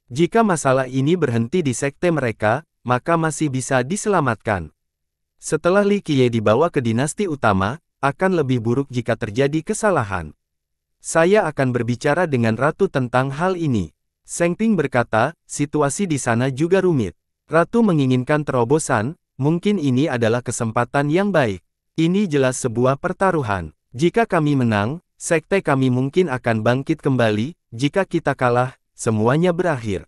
Jika masalah ini berhenti di sekte mereka, maka masih bisa diselamatkan. Setelah Li Qiye dibawa ke dinasti utama, akan lebih buruk jika terjadi kesalahan. Saya akan berbicara dengan Ratu tentang hal ini. Seng Ping berkata, situasi di sana juga rumit. Ratu menginginkan terobosan, mungkin ini adalah kesempatan yang baik. Ini jelas sebuah pertaruhan. Jika kami menang, sekte kami mungkin akan bangkit kembali, jika kita kalah, semuanya berakhir.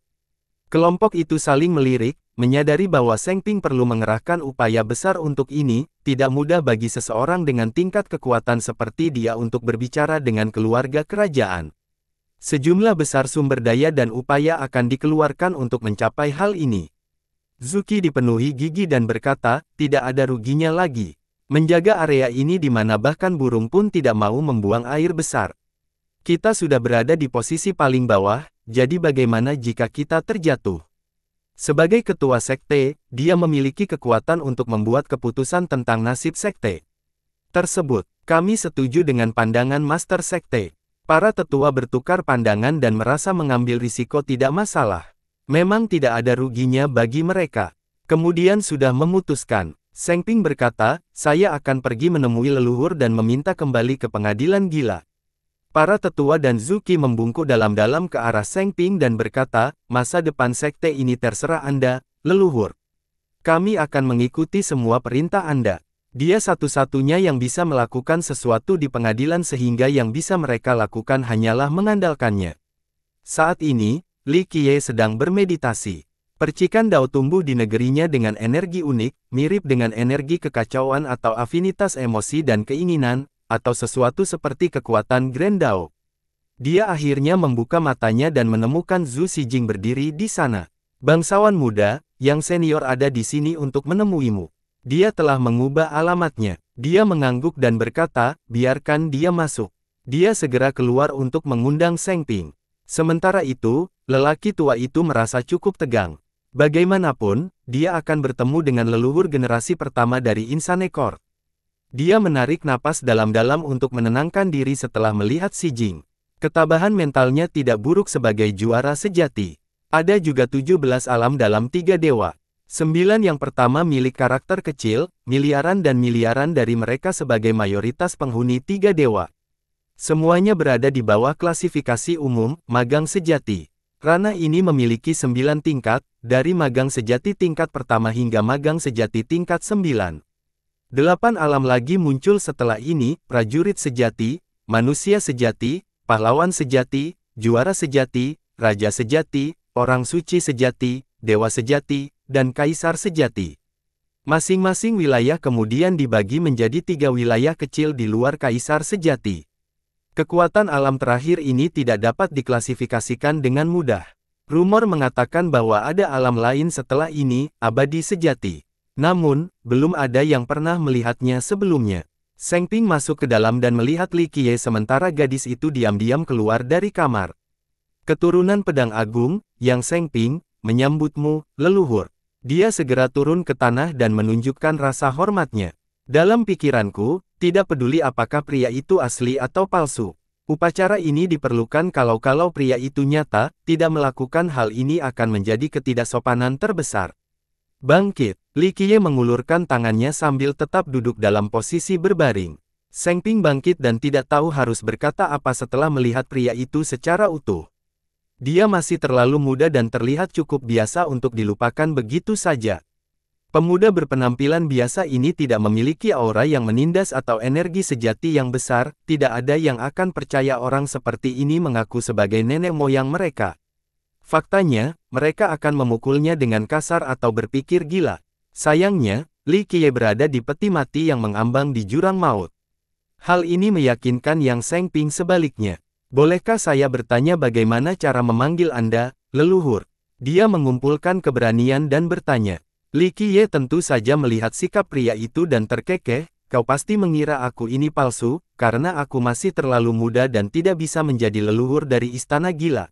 Kelompok itu saling melirik, menyadari bahwa Seng Ping perlu mengerahkan upaya besar untuk ini, tidak mudah bagi seseorang dengan tingkat kekuatan seperti dia untuk berbicara dengan keluarga kerajaan. Sejumlah besar sumber daya dan upaya akan dikeluarkan untuk mencapai hal ini. Zuki dipenuhi gigi dan berkata, tidak ada ruginya lagi. Menjaga area ini di mana bahkan burung pun tidak mau membuang air besar. Kita sudah berada di posisi paling bawah, jadi bagaimana jika kita terjatuh? Sebagai ketua sekte, dia memiliki kekuatan untuk membuat keputusan tentang nasib sekte tersebut. Kami setuju dengan pandangan Master Sekte. Para tetua bertukar pandangan dan merasa mengambil risiko tidak masalah. Memang tidak ada ruginya bagi mereka. Kemudian sudah memutuskan, Sengping berkata, saya akan pergi menemui leluhur dan meminta kembali ke pengadilan gila. Para tetua dan Zuki membungkuk dalam-dalam ke arah Seng Ping dan berkata, masa depan sekte ini terserah Anda, leluhur. Kami akan mengikuti semua perintah Anda. Dia satu-satunya yang bisa melakukan sesuatu di pengadilan sehingga yang bisa mereka lakukan hanyalah mengandalkannya. Saat ini, Li Qiye sedang bermeditasi. Percikan Dao tumbuh di negerinya dengan energi unik, mirip dengan energi kekacauan atau afinitas emosi dan keinginan, atau sesuatu seperti kekuatan Grand Dao. Dia akhirnya membuka matanya dan menemukan Zhu Xijing berdiri di sana. Bangsawan muda, yang senior ada di sini untuk menemuimu. Dia telah mengubah alamatnya. Dia mengangguk dan berkata, biarkan dia masuk. Dia segera keluar untuk mengundang Seng Ping. Sementara itu, lelaki tua itu merasa cukup tegang. Bagaimanapun, dia akan bertemu dengan leluhur generasi pertama dari Insane Court. Dia menarik napas dalam-dalam untuk menenangkan diri setelah melihat Si Jing. Ketabahan mentalnya tidak buruk sebagai juara sejati. Ada juga 17 alam dalam tiga dewa. Sembilan yang pertama milik karakter kecil, miliaran dan miliaran dari mereka sebagai mayoritas penghuni tiga dewa. Semuanya berada di bawah klasifikasi umum, magang sejati. Rana ini memiliki sembilan tingkat, dari magang sejati tingkat pertama hingga magang sejati tingkat sembilan. Delapan alam lagi muncul setelah ini, prajurit sejati, manusia sejati, pahlawan sejati, juara sejati, raja sejati, orang suci sejati, dewa sejati, dan kaisar sejati. Masing-masing wilayah kemudian dibagi menjadi tiga wilayah kecil di luar kaisar sejati. Kekuatan alam terakhir ini tidak dapat diklasifikasikan dengan mudah. Rumor mengatakan bahwa ada alam lain setelah ini, abadi sejati. Namun, belum ada yang pernah melihatnya sebelumnya. Seng Ping masuk ke dalam dan melihat Li Qiye sementara gadis itu diam-diam keluar dari kamar. Keturunan pedang agung, yang Seng Ping, menyambutmu, leluhur. Dia segera turun ke tanah dan menunjukkan rasa hormatnya. Dalam pikiranku, tidak peduli apakah pria itu asli atau palsu. Upacara ini diperlukan kalau-kalau pria itu nyata, tidak melakukan hal ini akan menjadi ketidaksopanan terbesar. Bangkit, Li Qiye mengulurkan tangannya sambil tetap duduk dalam posisi berbaring. Seng Ping bangkit dan tidak tahu harus berkata apa setelah melihat pria itu secara utuh. Dia masih terlalu muda dan terlihat cukup biasa untuk dilupakan begitu saja. Pemuda berpenampilan biasa ini tidak memiliki aura yang menindas atau energi sejati yang besar, tidak ada yang akan percaya orang seperti ini mengaku sebagai nenek moyang mereka. Faktanya, mereka akan memukulnya dengan kasar atau berpikir gila. Sayangnya, Li Qiye berada di peti mati yang mengambang di jurang maut. Hal ini meyakinkan Yang Seng Ping sebaliknya. Bolehkah saya bertanya bagaimana cara memanggil Anda, leluhur? Dia mengumpulkan keberanian dan bertanya. Li Qiye tentu saja melihat sikap pria itu dan terkekeh, kau pasti mengira aku ini palsu, karena aku masih terlalu muda dan tidak bisa menjadi leluhur dari istana gila.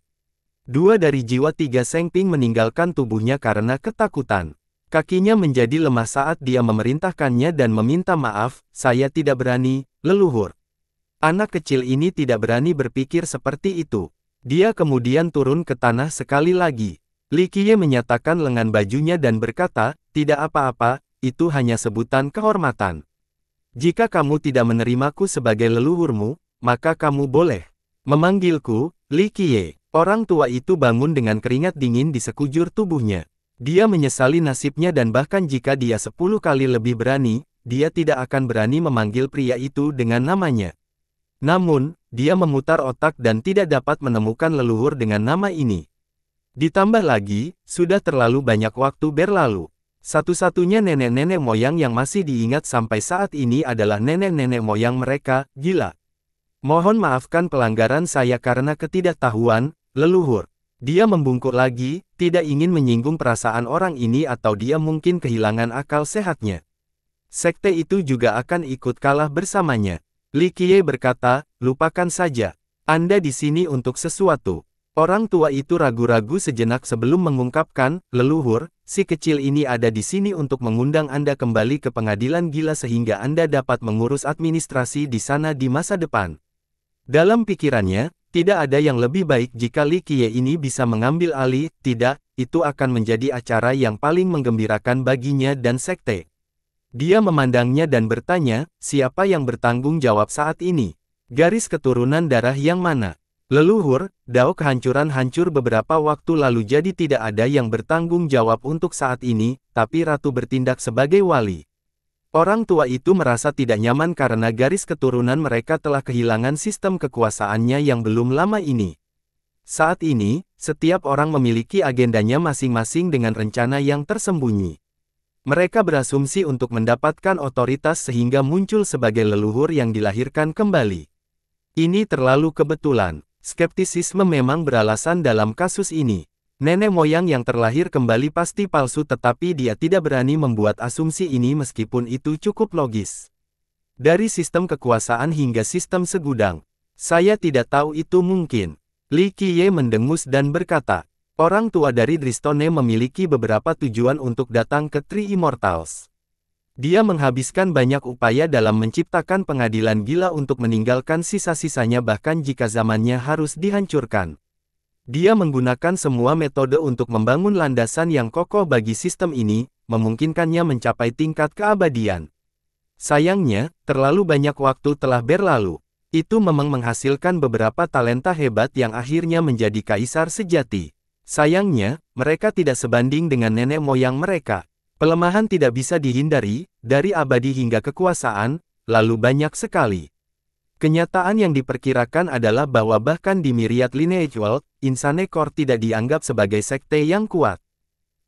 Dua dari jiwa tiga Sengping meninggalkan tubuhnya karena ketakutan. Kakinya menjadi lemah saat dia memerintahkannya dan meminta maaf, saya tidak berani, leluhur. Anak kecil ini tidak berani berpikir seperti itu. Dia kemudian turun ke tanah sekali lagi. Likie menyatakan lengan bajunya dan berkata, tidak apa-apa, itu hanya sebutan kehormatan. Jika kamu tidak menerimaku sebagai leluhurmu, maka kamu boleh memanggilku, Likie. Orang tua itu bangun dengan keringat dingin di sekujur tubuhnya. Dia menyesali nasibnya dan bahkan jika dia sepuluh kali lebih berani, dia tidak akan berani memanggil pria itu dengan namanya. Namun, dia memutar otak dan tidak dapat menemukan leluhur dengan nama ini. Ditambah lagi, sudah terlalu banyak waktu berlalu. Satu-satunya nenek-nenek moyang yang masih diingat sampai saat ini adalah nenek-nenek moyang mereka, gila. Mohon maafkan pelanggaran saya karena ketidaktahuan, Leluhur. Dia membungkuk lagi, tidak ingin menyinggung perasaan orang ini atau dia mungkin kehilangan akal sehatnya. Sekte itu juga akan ikut kalah bersamanya. Li Qiye berkata, lupakan saja. Anda di sini untuk sesuatu. Orang tua itu ragu-ragu sejenak sebelum mengungkapkan, leluhur, si kecil ini ada di sini untuk mengundang Anda kembali ke pengadilan gila sehingga Anda dapat mengurus administrasi di sana di masa depan. Dalam pikirannya, tidak ada yang lebih baik jika Li Qiye ini bisa mengambil alih, tidak, itu akan menjadi acara yang paling menggembirakan baginya dan sekte. Dia memandangnya dan bertanya, siapa yang bertanggung jawab saat ini? Garis keturunan darah yang mana? Leluhur, Dao kehancuran hancur beberapa waktu lalu jadi tidak ada yang bertanggung jawab untuk saat ini, tapi ratu bertindak sebagai wali. Orang tua itu merasa tidak nyaman karena garis keturunan mereka telah kehilangan sistem kekuasaannya yang belum lama ini. Saat ini, setiap orang memiliki agendanya masing-masing dengan rencana yang tersembunyi. Mereka berasumsi untuk mendapatkan otoritas sehingga muncul sebagai leluhur yang dilahirkan kembali. Ini terlalu kebetulan. Skeptisisme memang beralasan dalam kasus ini. Nenek moyang yang terlahir kembali pasti palsu tetapi dia tidak berani membuat asumsi ini meskipun itu cukup logis. Dari sistem kekuasaan hingga sistem segudang. Saya tidak tahu itu mungkin. Li Qiye mendengus dan berkata, orang tua dari Dristone memiliki beberapa tujuan untuk datang ke Tri Immortals. Dia menghabiskan banyak upaya dalam menciptakan pengadilan gila untuk meninggalkan sisa-sisanya bahkan jika zamannya harus dihancurkan. Dia menggunakan semua metode untuk membangun landasan yang kokoh bagi sistem ini, memungkinkannya mencapai tingkat keabadian. Sayangnya, terlalu banyak waktu telah berlalu. Itu memang menghasilkan beberapa talenta hebat yang akhirnya menjadi kaisar sejati. Sayangnya, mereka tidak sebanding dengan nenek moyang mereka. Pelemahan tidak bisa dihindari, dari abadi hingga kekuasaan, lalu banyak sekali. Kenyataan yang diperkirakan adalah bahwa bahkan di Myriad Lineage World, Insane Core tidak dianggap sebagai sekte yang kuat.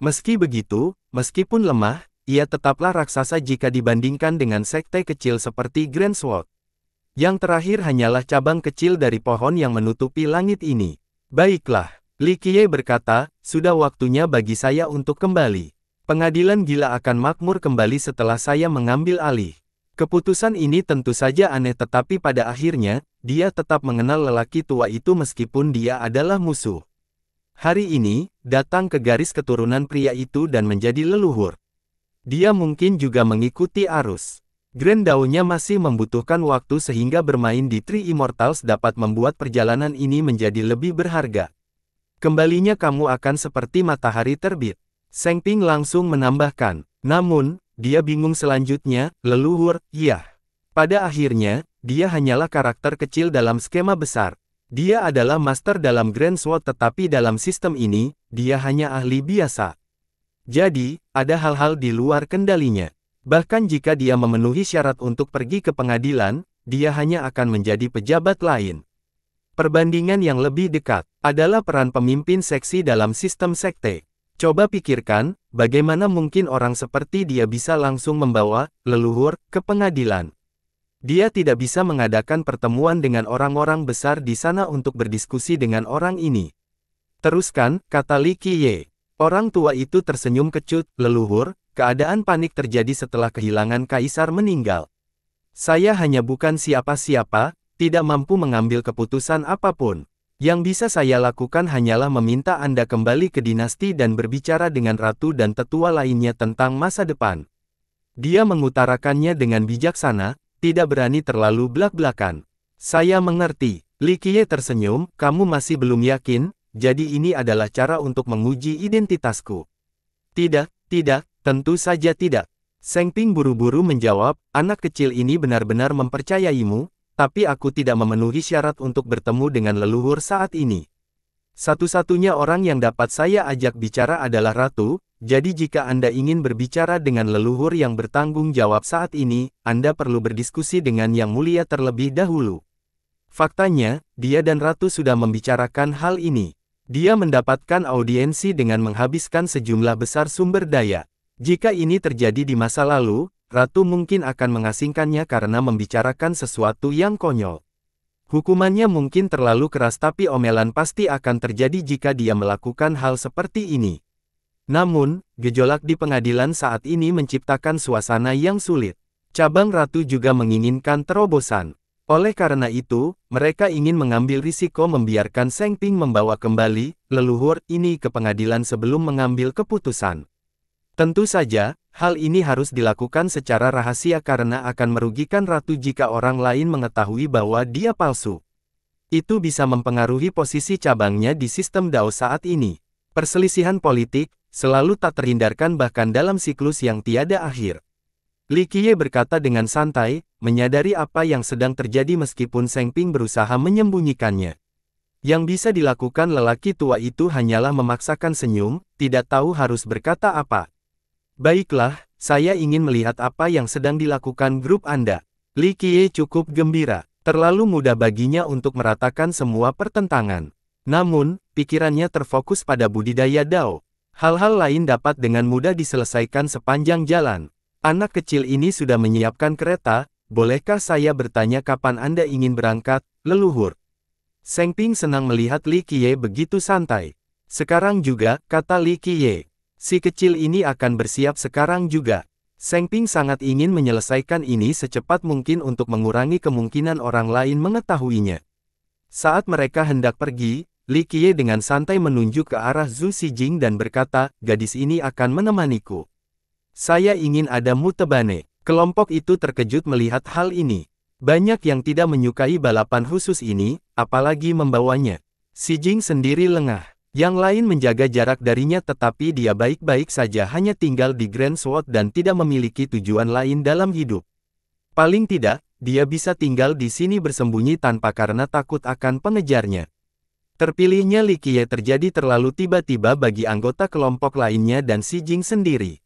Meski begitu, meskipun lemah, ia tetaplah raksasa jika dibandingkan dengan sekte kecil seperti Grand Sword. Yang terakhir hanyalah cabang kecil dari pohon yang menutupi langit ini. Baiklah, Li Qiye berkata, sudah waktunya bagi saya untuk kembali. Pengadilan gila akan makmur kembali setelah saya mengambil alih. Keputusan ini tentu saja aneh tetapi pada akhirnya, dia tetap mengenal lelaki tua itu meskipun dia adalah musuh. Hari ini, datang ke garis keturunan pria itu dan menjadi leluhur. Dia mungkin juga mengikuti arus. Grand daunnya masih membutuhkan waktu sehingga bermain di Tri Immortals dapat membuat perjalanan ini menjadi lebih berharga. Kembalinya kamu akan seperti matahari terbit. Ping langsung menambahkan, namun, dia bingung selanjutnya, leluhur, iya. Pada akhirnya, dia hanyalah karakter kecil dalam skema besar. Dia adalah master dalam Grand Sword tetapi dalam sistem ini, dia hanya ahli biasa. Jadi, ada hal-hal di luar kendalinya. Bahkan jika dia memenuhi syarat untuk pergi ke pengadilan, dia hanya akan menjadi pejabat lain. Perbandingan yang lebih dekat adalah peran pemimpin seksi dalam sistem sekte. Coba pikirkan, bagaimana mungkin orang seperti dia bisa langsung membawa leluhur ke pengadilan. Dia tidak bisa mengadakan pertemuan dengan orang-orang besar di sana untuk berdiskusi dengan orang ini. Teruskan, kata Li Qiye. Orang tua itu tersenyum kecut, leluhur, keadaan panik terjadi setelah kehilangan kaisar meninggal. Saya hanya bukan siapa-siapa, tidak mampu mengambil keputusan apapun. Yang bisa saya lakukan hanyalah meminta Anda kembali ke dinasti dan berbicara dengan ratu dan tetua lainnya tentang masa depan. Dia mengutarakannya dengan bijaksana, tidak berani terlalu belak-belakan. Saya mengerti. Likie tersenyum, kamu masih belum yakin, jadi ini adalah cara untuk menguji identitasku. Tidak, tidak, tentu saja tidak. Sengping buru-buru menjawab, anak kecil ini benar-benar mempercayaimu, tapi aku tidak memenuhi syarat untuk bertemu dengan leluhur saat ini. Satu-satunya orang yang dapat saya ajak bicara adalah Ratu, jadi jika Anda ingin berbicara dengan leluhur yang bertanggung jawab saat ini, Anda perlu berdiskusi dengan Yang Mulia terlebih dahulu. Faktanya, dia dan Ratu sudah membicarakan hal ini. Dia mendapatkan audiensi dengan menghabiskan sejumlah besar sumber daya. Jika ini terjadi di masa lalu, Ratu mungkin akan mengasingkannya karena membicarakan sesuatu yang konyol. Hukumannya mungkin terlalu keras tapi omelan pasti akan terjadi jika dia melakukan hal seperti ini. Namun, gejolak di pengadilan saat ini menciptakan suasana yang sulit. Cabang ratu juga menginginkan terobosan. Oleh karena itu, mereka ingin mengambil risiko membiarkan Seng Ping membawa kembali leluhur ini ke pengadilan sebelum mengambil keputusan. Tentu saja, Hal ini harus dilakukan secara rahasia karena akan merugikan ratu jika orang lain mengetahui bahwa dia palsu. Itu bisa mempengaruhi posisi cabangnya di sistem DAO saat ini. Perselisihan politik selalu tak terhindarkan bahkan dalam siklus yang tiada akhir. Li Qiye berkata dengan santai, menyadari apa yang sedang terjadi meskipun Seng Ping berusaha menyembunyikannya. Yang bisa dilakukan lelaki tua itu hanyalah memaksakan senyum, tidak tahu harus berkata apa. Baiklah, saya ingin melihat apa yang sedang dilakukan grup Anda. Li Qiye cukup gembira. Terlalu mudah baginya untuk meratakan semua pertentangan. Namun, pikirannya terfokus pada budidaya Dao. Hal-hal lain dapat dengan mudah diselesaikan sepanjang jalan. Anak kecil ini sudah menyiapkan kereta, bolehkah saya bertanya kapan Anda ingin berangkat, leluhur? Seng Ping senang melihat Li Qiye begitu santai. Sekarang juga, kata Li Qiye. Si kecil ini akan bersiap sekarang juga. Seng Ping sangat ingin menyelesaikan ini secepat mungkin untuk mengurangi kemungkinan orang lain mengetahuinya. Saat mereka hendak pergi, Li Qiye dengan santai menunjuk ke arah Zhu Xijing dan berkata, gadis ini akan menemaniku. Saya ingin ada tebane. Kelompok itu terkejut melihat hal ini. Banyak yang tidak menyukai balapan khusus ini, apalagi membawanya. Xijing sendiri lengah. Yang lain menjaga jarak darinya tetapi dia baik-baik saja hanya tinggal di Grand Sword dan tidak memiliki tujuan lain dalam hidup. Paling tidak, dia bisa tinggal di sini bersembunyi tanpa karena takut akan pengejarnya. Terpilihnya Li Qiye terjadi terlalu tiba-tiba bagi anggota kelompok lainnya dan Si Jing sendiri.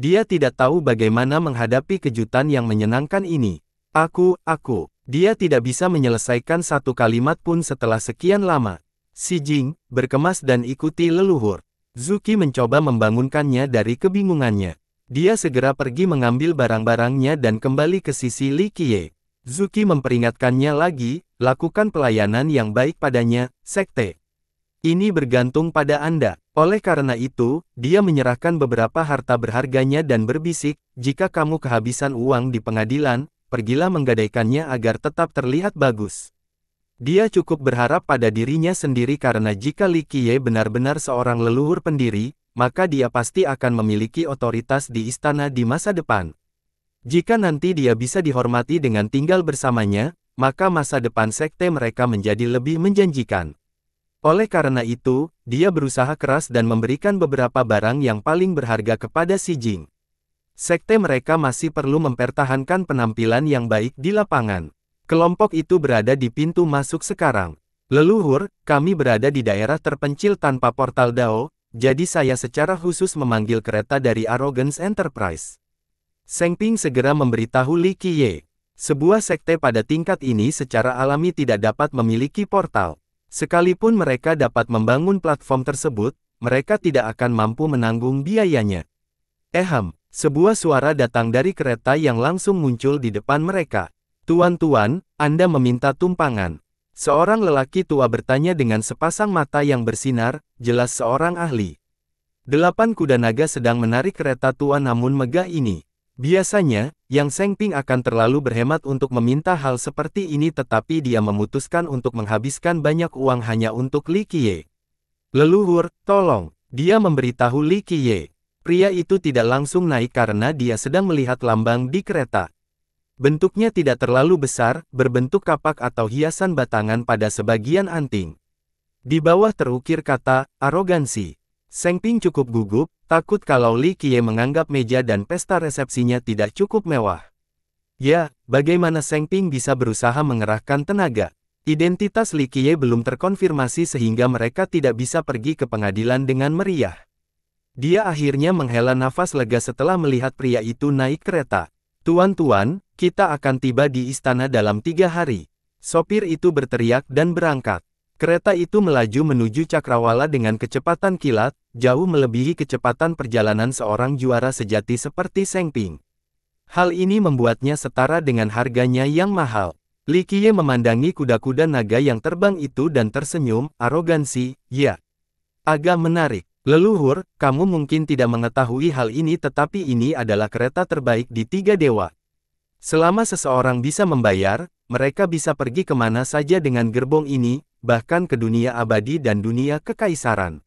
Dia tidak tahu bagaimana menghadapi kejutan yang menyenangkan ini. Aku, aku, dia tidak bisa menyelesaikan satu kalimat pun setelah sekian lama. Si Jing, berkemas dan ikuti leluhur. Zuki mencoba membangunkannya dari kebingungannya. Dia segera pergi mengambil barang-barangnya dan kembali ke sisi Li Qiye. Zuki memperingatkannya lagi, lakukan pelayanan yang baik padanya, sekte. Ini bergantung pada Anda. Oleh karena itu, dia menyerahkan beberapa harta berharganya dan berbisik, jika kamu kehabisan uang di pengadilan, pergilah menggadaikannya agar tetap terlihat bagus. Dia cukup berharap pada dirinya sendiri karena jika Li Qiye benar-benar seorang leluhur pendiri, maka dia pasti akan memiliki otoritas di istana di masa depan. Jika nanti dia bisa dihormati dengan tinggal bersamanya, maka masa depan sekte mereka menjadi lebih menjanjikan. Oleh karena itu, dia berusaha keras dan memberikan beberapa barang yang paling berharga kepada Xi Jing. Sekte mereka masih perlu mempertahankan penampilan yang baik di lapangan. Kelompok itu berada di pintu masuk sekarang. Leluhur, kami berada di daerah terpencil tanpa portal DAO, jadi saya secara khusus memanggil kereta dari Arrogance Enterprise. Seng Ping segera memberitahu Li Qiye. Sebuah sekte pada tingkat ini secara alami tidak dapat memiliki portal. Sekalipun mereka dapat membangun platform tersebut, mereka tidak akan mampu menanggung biayanya. Eham, sebuah suara datang dari kereta yang langsung muncul di depan mereka. Tuan-tuan, Anda meminta tumpangan. Seorang lelaki tua bertanya dengan sepasang mata yang bersinar, jelas seorang ahli. Delapan kuda naga sedang menarik kereta tua namun megah ini. Biasanya, Yang Sengping akan terlalu berhemat untuk meminta hal seperti ini tetapi dia memutuskan untuk menghabiskan banyak uang hanya untuk Li Qiye. Leluhur, tolong, dia memberitahu Li Qiye. Pria itu tidak langsung naik karena dia sedang melihat lambang di kereta. Bentuknya tidak terlalu besar, berbentuk kapak atau hiasan batangan pada sebagian anting. Di bawah terukir kata, arogansi. Sengping cukup gugup, takut kalau Li Qiye menganggap meja dan pesta resepsinya tidak cukup mewah. Ya, bagaimana Sengping bisa berusaha mengerahkan tenaga? Identitas Li Qiye belum terkonfirmasi sehingga mereka tidak bisa pergi ke pengadilan dengan meriah. Dia akhirnya menghela nafas lega setelah melihat pria itu naik kereta. Tuan-tuan, kita akan tiba di istana dalam tiga hari. Sopir itu berteriak dan berangkat. Kereta itu melaju menuju Cakrawala dengan kecepatan kilat, jauh melebihi kecepatan perjalanan seorang juara sejati seperti Seng Ping. Hal ini membuatnya setara dengan harganya yang mahal. Li Qiye memandangi kuda-kuda naga yang terbang itu dan tersenyum, arogansi, ya. Agak menarik. Leluhur, kamu mungkin tidak mengetahui hal ini tetapi ini adalah kereta terbaik di tiga dewa. Selama seseorang bisa membayar, mereka bisa pergi kemana saja dengan gerbong ini, bahkan ke dunia abadi dan dunia kekaisaran.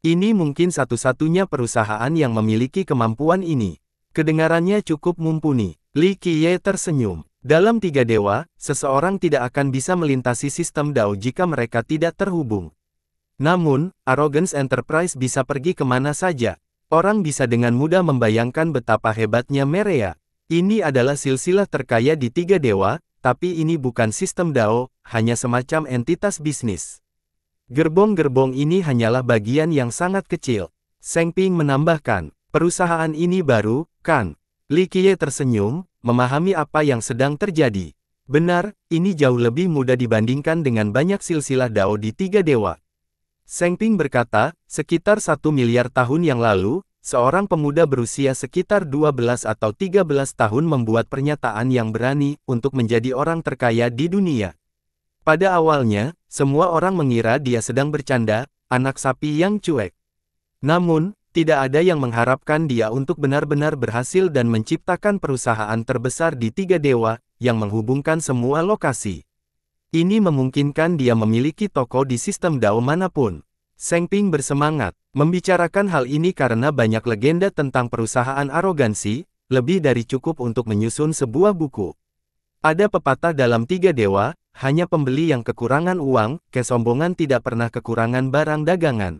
Ini mungkin satu-satunya perusahaan yang memiliki kemampuan ini. Kedengarannya cukup mumpuni. Li Qiye tersenyum. Dalam tiga dewa, seseorang tidak akan bisa melintasi sistem DAO jika mereka tidak terhubung. Namun, Arrogance Enterprise bisa pergi kemana saja. Orang bisa dengan mudah membayangkan betapa hebatnya Merea. Ini adalah silsilah terkaya di tiga dewa, tapi ini bukan sistem DAO, hanya semacam entitas bisnis. Gerbong-gerbong ini hanyalah bagian yang sangat kecil. Seng Ping menambahkan, perusahaan ini baru, kan? Li Qiye tersenyum, memahami apa yang sedang terjadi. Benar, ini jauh lebih mudah dibandingkan dengan banyak silsilah DAO di tiga dewa. Seng Ping berkata, sekitar satu miliar tahun yang lalu, Seorang pemuda berusia sekitar 12 atau 13 tahun membuat pernyataan yang berani untuk menjadi orang terkaya di dunia. Pada awalnya, semua orang mengira dia sedang bercanda, anak sapi yang cuek. Namun, tidak ada yang mengharapkan dia untuk benar-benar berhasil dan menciptakan perusahaan terbesar di tiga dewa, yang menghubungkan semua lokasi. Ini memungkinkan dia memiliki toko di sistem DAO manapun. Seng Ping bersemangat, membicarakan hal ini karena banyak legenda tentang perusahaan arogansi, lebih dari cukup untuk menyusun sebuah buku. Ada pepatah dalam tiga dewa, hanya pembeli yang kekurangan uang, kesombongan tidak pernah kekurangan barang dagangan.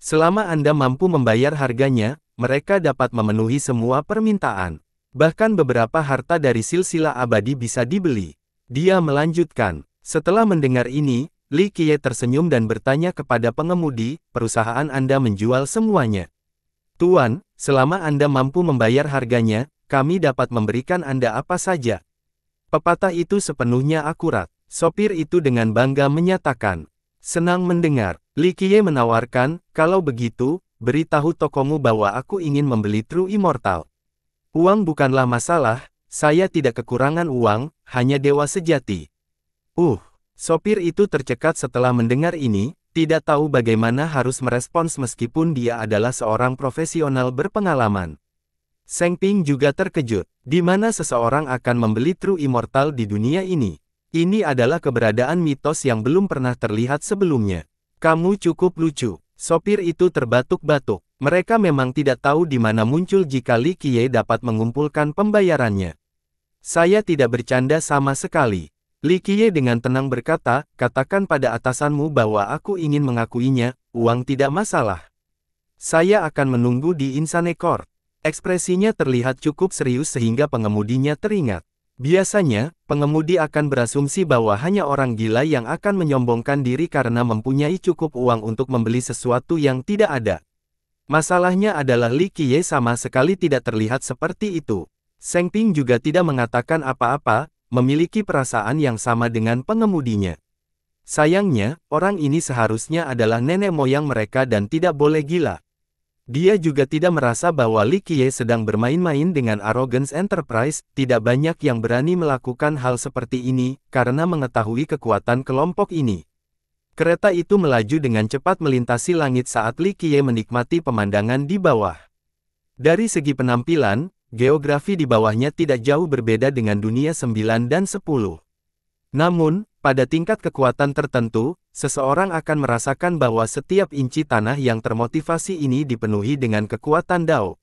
Selama Anda mampu membayar harganya, mereka dapat memenuhi semua permintaan. Bahkan beberapa harta dari silsilah abadi bisa dibeli. Dia melanjutkan, setelah mendengar ini, Li Qiye tersenyum dan bertanya kepada pengemudi, perusahaan Anda menjual semuanya. Tuan, selama Anda mampu membayar harganya, kami dapat memberikan Anda apa saja. Pepatah itu sepenuhnya akurat. Sopir itu dengan bangga menyatakan. Senang mendengar. Li Qiye menawarkan, kalau begitu, beritahu tokomu bahwa aku ingin membeli True Immortal. Uang bukanlah masalah, saya tidak kekurangan uang, hanya dewa sejati. Uh, Sopir itu tercekat setelah mendengar ini, tidak tahu bagaimana harus merespons meskipun dia adalah seorang profesional berpengalaman. Seng Ping juga terkejut, di mana seseorang akan membeli True Immortal di dunia ini. Ini adalah keberadaan mitos yang belum pernah terlihat sebelumnya. Kamu cukup lucu. Sopir itu terbatuk-batuk. Mereka memang tidak tahu di mana muncul jika Li Qiye dapat mengumpulkan pembayarannya. Saya tidak bercanda sama sekali. Li Qiye dengan tenang berkata, katakan pada atasanmu bahwa aku ingin mengakuinya, uang tidak masalah. Saya akan menunggu di Insane Court. Ekspresinya terlihat cukup serius sehingga pengemudinya teringat. Biasanya, pengemudi akan berasumsi bahwa hanya orang gila yang akan menyombongkan diri karena mempunyai cukup uang untuk membeli sesuatu yang tidak ada. Masalahnya adalah Li Qiye sama sekali tidak terlihat seperti itu. Seng Ping juga tidak mengatakan apa-apa, memiliki perasaan yang sama dengan pengemudinya. Sayangnya, orang ini seharusnya adalah nenek moyang mereka dan tidak boleh gila. Dia juga tidak merasa bahwa Li Qiye sedang bermain-main dengan Arrogance Enterprise, tidak banyak yang berani melakukan hal seperti ini, karena mengetahui kekuatan kelompok ini. Kereta itu melaju dengan cepat melintasi langit saat Li Qiye menikmati pemandangan di bawah. Dari segi penampilan, Geografi di bawahnya tidak jauh berbeda dengan dunia 9 dan 10. Namun, pada tingkat kekuatan tertentu, seseorang akan merasakan bahwa setiap inci tanah yang termotivasi ini dipenuhi dengan kekuatan dao.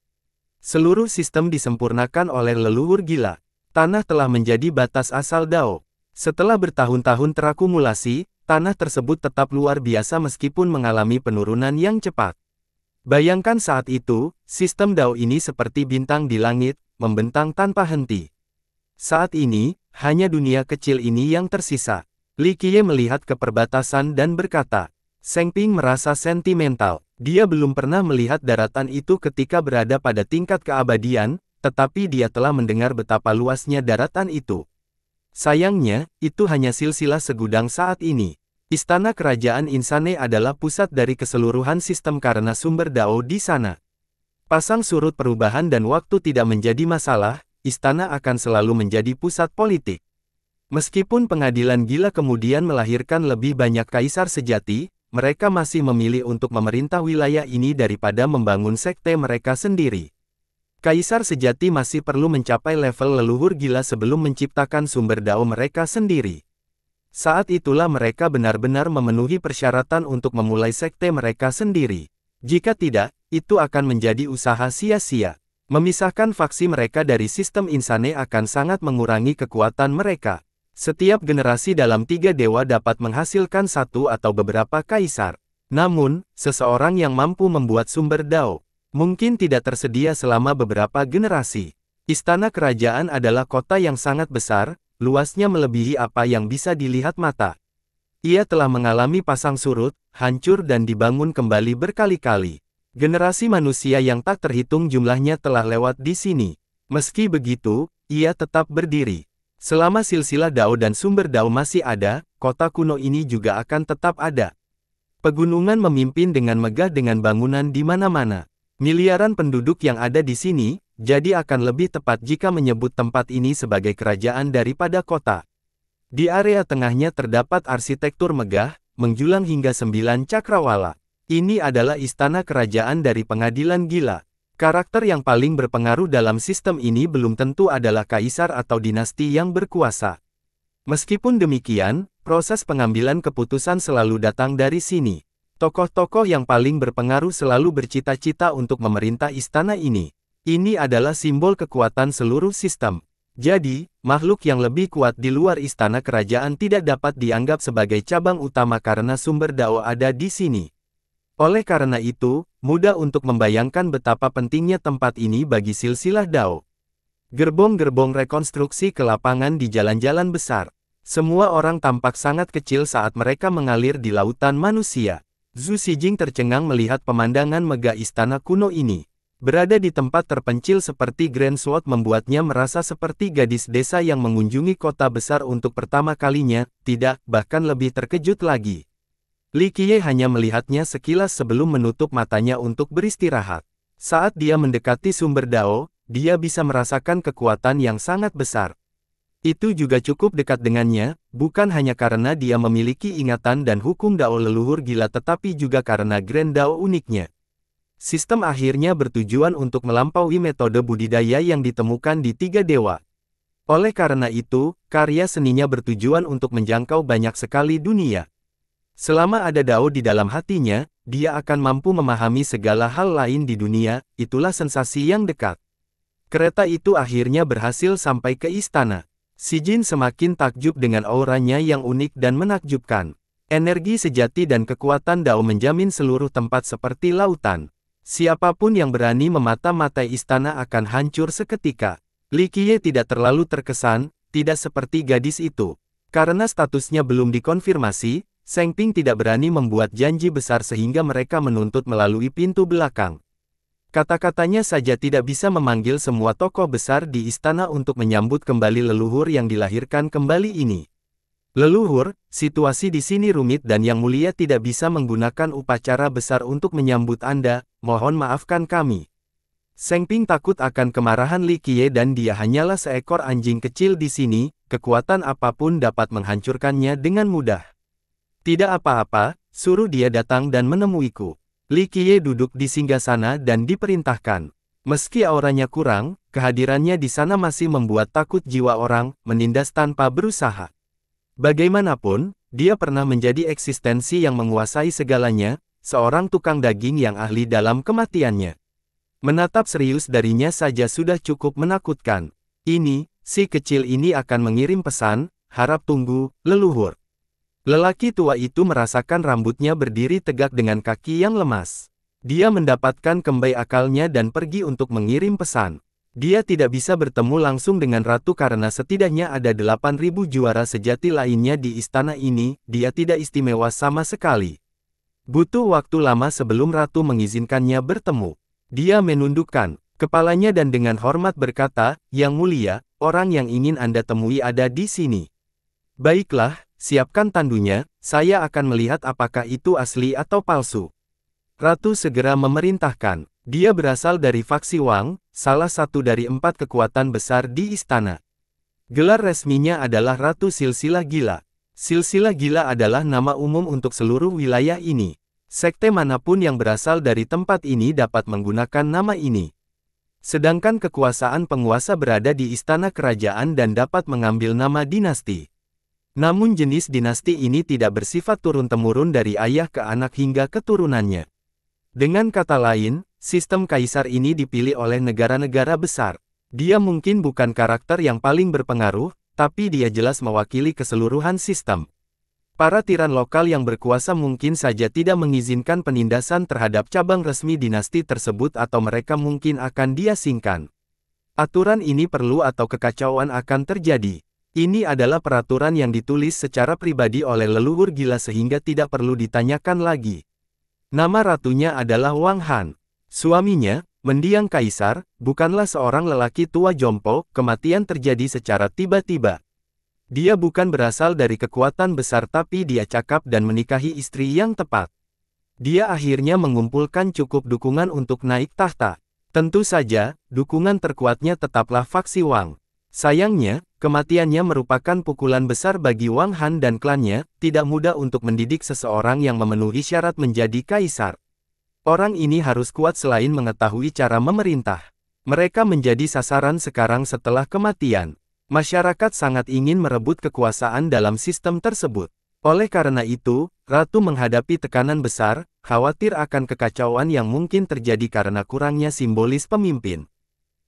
Seluruh sistem disempurnakan oleh leluhur gila. Tanah telah menjadi batas asal dao. Setelah bertahun-tahun terakumulasi, tanah tersebut tetap luar biasa meskipun mengalami penurunan yang cepat. Bayangkan saat itu, sistem DAO ini seperti bintang di langit, membentang tanpa henti. Saat ini, hanya dunia kecil ini yang tersisa. Li Qiye melihat ke perbatasan dan berkata, Seng Ping merasa sentimental. Dia belum pernah melihat daratan itu ketika berada pada tingkat keabadian, tetapi dia telah mendengar betapa luasnya daratan itu. Sayangnya, itu hanya silsilah segudang saat ini. Istana Kerajaan Insane adalah pusat dari keseluruhan sistem karena sumber Dao di sana. Pasang surut perubahan dan waktu tidak menjadi masalah, istana akan selalu menjadi pusat politik. Meskipun pengadilan gila kemudian melahirkan lebih banyak kaisar sejati, mereka masih memilih untuk memerintah wilayah ini daripada membangun sekte mereka sendiri. Kaisar sejati masih perlu mencapai level leluhur gila sebelum menciptakan sumber dao mereka sendiri. Saat itulah mereka benar-benar memenuhi persyaratan untuk memulai sekte mereka sendiri. Jika tidak, itu akan menjadi usaha sia-sia. Memisahkan faksi mereka dari sistem insane akan sangat mengurangi kekuatan mereka. Setiap generasi dalam tiga dewa dapat menghasilkan satu atau beberapa kaisar. Namun, seseorang yang mampu membuat sumber dao, mungkin tidak tersedia selama beberapa generasi. Istana kerajaan adalah kota yang sangat besar, luasnya melebihi apa yang bisa dilihat mata. Ia telah mengalami pasang surut, hancur dan dibangun kembali berkali-kali. Generasi manusia yang tak terhitung jumlahnya telah lewat di sini. Meski begitu, ia tetap berdiri. Selama silsilah Dao dan sumber Dao masih ada, kota kuno ini juga akan tetap ada. Pegunungan memimpin dengan megah dengan bangunan di mana-mana. Miliaran penduduk yang ada di sini, jadi akan lebih tepat jika menyebut tempat ini sebagai kerajaan daripada kota. Di area tengahnya terdapat arsitektur megah, menjulang hingga sembilan cakrawala. Ini adalah istana kerajaan dari pengadilan gila. Karakter yang paling berpengaruh dalam sistem ini belum tentu adalah kaisar atau dinasti yang berkuasa. Meskipun demikian, proses pengambilan keputusan selalu datang dari sini. Tokoh-tokoh yang paling berpengaruh selalu bercita-cita untuk memerintah istana ini. Ini adalah simbol kekuatan seluruh sistem. Jadi, makhluk yang lebih kuat di luar istana kerajaan tidak dapat dianggap sebagai cabang utama karena sumber Dao ada di sini. Oleh karena itu, mudah untuk membayangkan betapa pentingnya tempat ini bagi silsilah Dao. Gerbong-gerbong rekonstruksi ke lapangan di jalan-jalan besar. Semua orang tampak sangat kecil saat mereka mengalir di lautan manusia. Zhu Xijing tercengang melihat pemandangan megah istana kuno ini. Berada di tempat terpencil seperti Grand Sword membuatnya merasa seperti gadis desa yang mengunjungi kota besar untuk pertama kalinya, tidak, bahkan lebih terkejut lagi. Li Qiye hanya melihatnya sekilas sebelum menutup matanya untuk beristirahat. Saat dia mendekati sumber Dao, dia bisa merasakan kekuatan yang sangat besar. Itu juga cukup dekat dengannya, bukan hanya karena dia memiliki ingatan dan hukum Dao leluhur gila tetapi juga karena Grand Dao uniknya. Sistem akhirnya bertujuan untuk melampaui metode budidaya yang ditemukan di tiga dewa. Oleh karena itu, karya seninya bertujuan untuk menjangkau banyak sekali dunia. Selama ada Dao di dalam hatinya, dia akan mampu memahami segala hal lain di dunia, itulah sensasi yang dekat. Kereta itu akhirnya berhasil sampai ke istana. Si Jin semakin takjub dengan auranya yang unik dan menakjubkan. Energi sejati dan kekuatan Dao menjamin seluruh tempat seperti lautan. Siapapun yang berani memata-matai istana akan hancur seketika. Li Qiye tidak terlalu terkesan, tidak seperti gadis itu. Karena statusnya belum dikonfirmasi, Seng Ping tidak berani membuat janji besar sehingga mereka menuntut melalui pintu belakang. Kata-katanya saja tidak bisa memanggil semua tokoh besar di istana untuk menyambut kembali leluhur yang dilahirkan kembali ini. Leluhur, situasi di sini rumit dan Yang Mulia tidak bisa menggunakan upacara besar untuk menyambut Anda, mohon maafkan kami. Seng Ping takut akan kemarahan Li Qiye dan dia hanyalah seekor anjing kecil di sini, kekuatan apapun dapat menghancurkannya dengan mudah. Tidak apa-apa, suruh dia datang dan menemuiku. Li Qiye duduk di singgah sana dan diperintahkan. Meski auranya kurang, kehadirannya di sana masih membuat takut jiwa orang, menindas tanpa berusaha. Bagaimanapun, dia pernah menjadi eksistensi yang menguasai segalanya, seorang tukang daging yang ahli dalam kematiannya. Menatap serius darinya saja sudah cukup menakutkan. Ini, si kecil ini akan mengirim pesan, harap tunggu, leluhur. Lelaki tua itu merasakan rambutnya berdiri tegak dengan kaki yang lemas. Dia mendapatkan kembali akalnya dan pergi untuk mengirim pesan. Dia tidak bisa bertemu langsung dengan ratu karena setidaknya ada 8.000 juara sejati lainnya di istana ini, dia tidak istimewa sama sekali. Butuh waktu lama sebelum ratu mengizinkannya bertemu. Dia menundukkan kepalanya dan dengan hormat berkata, Yang mulia, orang yang ingin Anda temui ada di sini. Baiklah, siapkan tandunya, saya akan melihat apakah itu asli atau palsu. Ratu segera memerintahkan. Dia berasal dari faksi Wang, salah satu dari empat kekuatan besar di istana. Gelar resminya adalah Ratu Silsilah Gila. Silsilah Gila adalah nama umum untuk seluruh wilayah ini. Sekte manapun yang berasal dari tempat ini dapat menggunakan nama ini. Sedangkan kekuasaan penguasa berada di istana kerajaan dan dapat mengambil nama dinasti. Namun jenis dinasti ini tidak bersifat turun-temurun dari ayah ke anak hingga keturunannya. Dengan kata lain, Sistem kaisar ini dipilih oleh negara-negara besar. Dia mungkin bukan karakter yang paling berpengaruh, tapi dia jelas mewakili keseluruhan sistem. Para tiran lokal yang berkuasa mungkin saja tidak mengizinkan penindasan terhadap cabang resmi dinasti tersebut atau mereka mungkin akan diasingkan. Aturan ini perlu atau kekacauan akan terjadi. Ini adalah peraturan yang ditulis secara pribadi oleh leluhur gila sehingga tidak perlu ditanyakan lagi. Nama ratunya adalah Wang Han. Suaminya, mendiang kaisar, bukanlah seorang lelaki tua jompo, kematian terjadi secara tiba-tiba. Dia bukan berasal dari kekuatan besar tapi dia cakap dan menikahi istri yang tepat. Dia akhirnya mengumpulkan cukup dukungan untuk naik tahta. Tentu saja, dukungan terkuatnya tetaplah faksi Wang. Sayangnya, kematiannya merupakan pukulan besar bagi Wang Han dan klannya, tidak mudah untuk mendidik seseorang yang memenuhi syarat menjadi kaisar. Orang ini harus kuat selain mengetahui cara memerintah. Mereka menjadi sasaran sekarang setelah kematian. Masyarakat sangat ingin merebut kekuasaan dalam sistem tersebut. Oleh karena itu, Ratu menghadapi tekanan besar, khawatir akan kekacauan yang mungkin terjadi karena kurangnya simbolis pemimpin.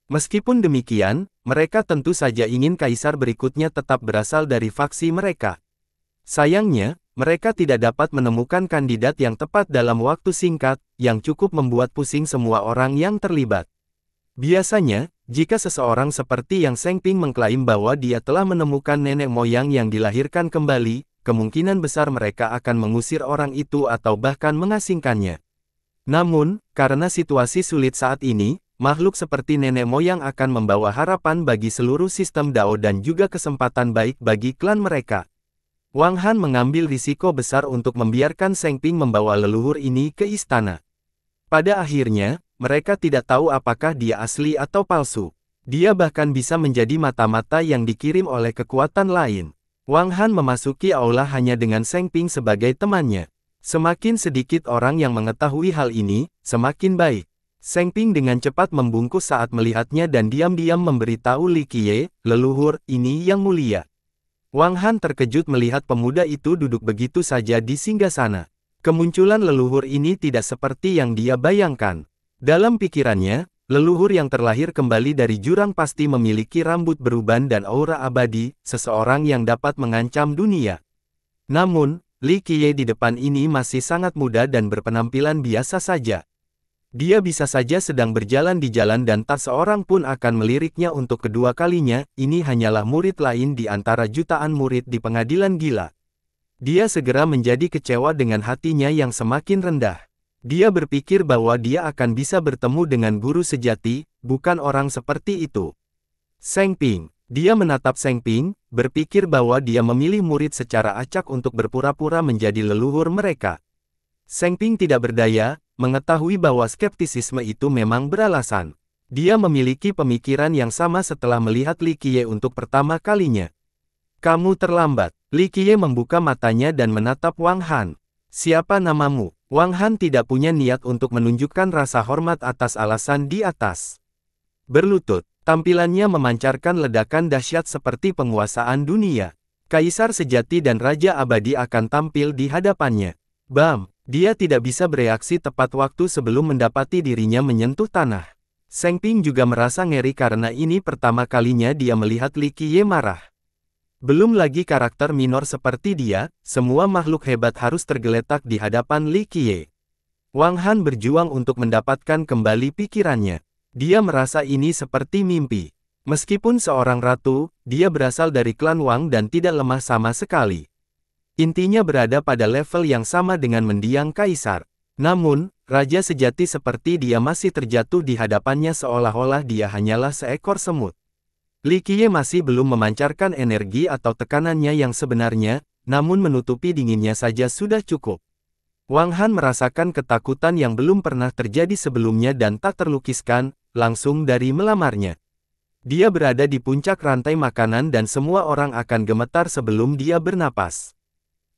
Meskipun demikian, mereka tentu saja ingin kaisar berikutnya tetap berasal dari faksi mereka. Sayangnya, mereka tidak dapat menemukan kandidat yang tepat dalam waktu singkat, yang cukup membuat pusing semua orang yang terlibat. Biasanya, jika seseorang seperti yang Sengping mengklaim bahwa dia telah menemukan nenek moyang yang dilahirkan kembali, kemungkinan besar mereka akan mengusir orang itu atau bahkan mengasingkannya. Namun, karena situasi sulit saat ini, makhluk seperti nenek moyang akan membawa harapan bagi seluruh sistem Dao dan juga kesempatan baik bagi klan mereka. Wang Han mengambil risiko besar untuk membiarkan Seng Ping membawa leluhur ini ke istana. Pada akhirnya, mereka tidak tahu apakah dia asli atau palsu. Dia bahkan bisa menjadi mata-mata yang dikirim oleh kekuatan lain. Wang Han memasuki aula hanya dengan Seng Ping sebagai temannya. Semakin sedikit orang yang mengetahui hal ini, semakin baik. Seng Ping dengan cepat membungkus saat melihatnya dan diam-diam memberitahu Li Qiye, leluhur, ini yang mulia. Wang Han terkejut melihat pemuda itu duduk begitu saja di singgasana. Kemunculan leluhur ini tidak seperti yang dia bayangkan. Dalam pikirannya, leluhur yang terlahir kembali dari jurang pasti memiliki rambut beruban dan aura abadi, seseorang yang dapat mengancam dunia. Namun, Li Qiye di depan ini masih sangat muda dan berpenampilan biasa saja. Dia bisa saja sedang berjalan di jalan dan tak seorang pun akan meliriknya untuk kedua kalinya, ini hanyalah murid lain di antara jutaan murid di pengadilan gila. Dia segera menjadi kecewa dengan hatinya yang semakin rendah. Dia berpikir bahwa dia akan bisa bertemu dengan guru sejati, bukan orang seperti itu. Seng Ping. Dia menatap Seng Ping, berpikir bahwa dia memilih murid secara acak untuk berpura-pura menjadi leluhur mereka. Seng Ping tidak berdaya, mengetahui bahwa skeptisisme itu memang beralasan. Dia memiliki pemikiran yang sama setelah melihat Li Qiye untuk pertama kalinya. Kamu terlambat. Li Qiye membuka matanya dan menatap Wang Han. Siapa namamu? Wang Han tidak punya niat untuk menunjukkan rasa hormat atas alasan di atas. Berlutut, tampilannya memancarkan ledakan dahsyat seperti penguasaan dunia. Kaisar sejati dan Raja Abadi akan tampil di hadapannya. Bam! Dia tidak bisa bereaksi tepat waktu sebelum mendapati dirinya menyentuh tanah. Seng Ping juga merasa ngeri karena ini pertama kalinya dia melihat Li Qiye marah. Belum lagi karakter minor seperti dia, semua makhluk hebat harus tergeletak di hadapan Li Qiye. Wang Han berjuang untuk mendapatkan kembali pikirannya. Dia merasa ini seperti mimpi. Meskipun seorang ratu, dia berasal dari klan Wang dan tidak lemah sama sekali. Intinya berada pada level yang sama dengan mendiang kaisar. Namun, raja sejati seperti dia masih terjatuh di hadapannya seolah-olah dia hanyalah seekor semut. Likie masih belum memancarkan energi atau tekanannya yang sebenarnya, namun menutupi dinginnya saja sudah cukup. Wang Han merasakan ketakutan yang belum pernah terjadi sebelumnya dan tak terlukiskan, langsung dari melamarnya. Dia berada di puncak rantai makanan dan semua orang akan gemetar sebelum dia bernapas.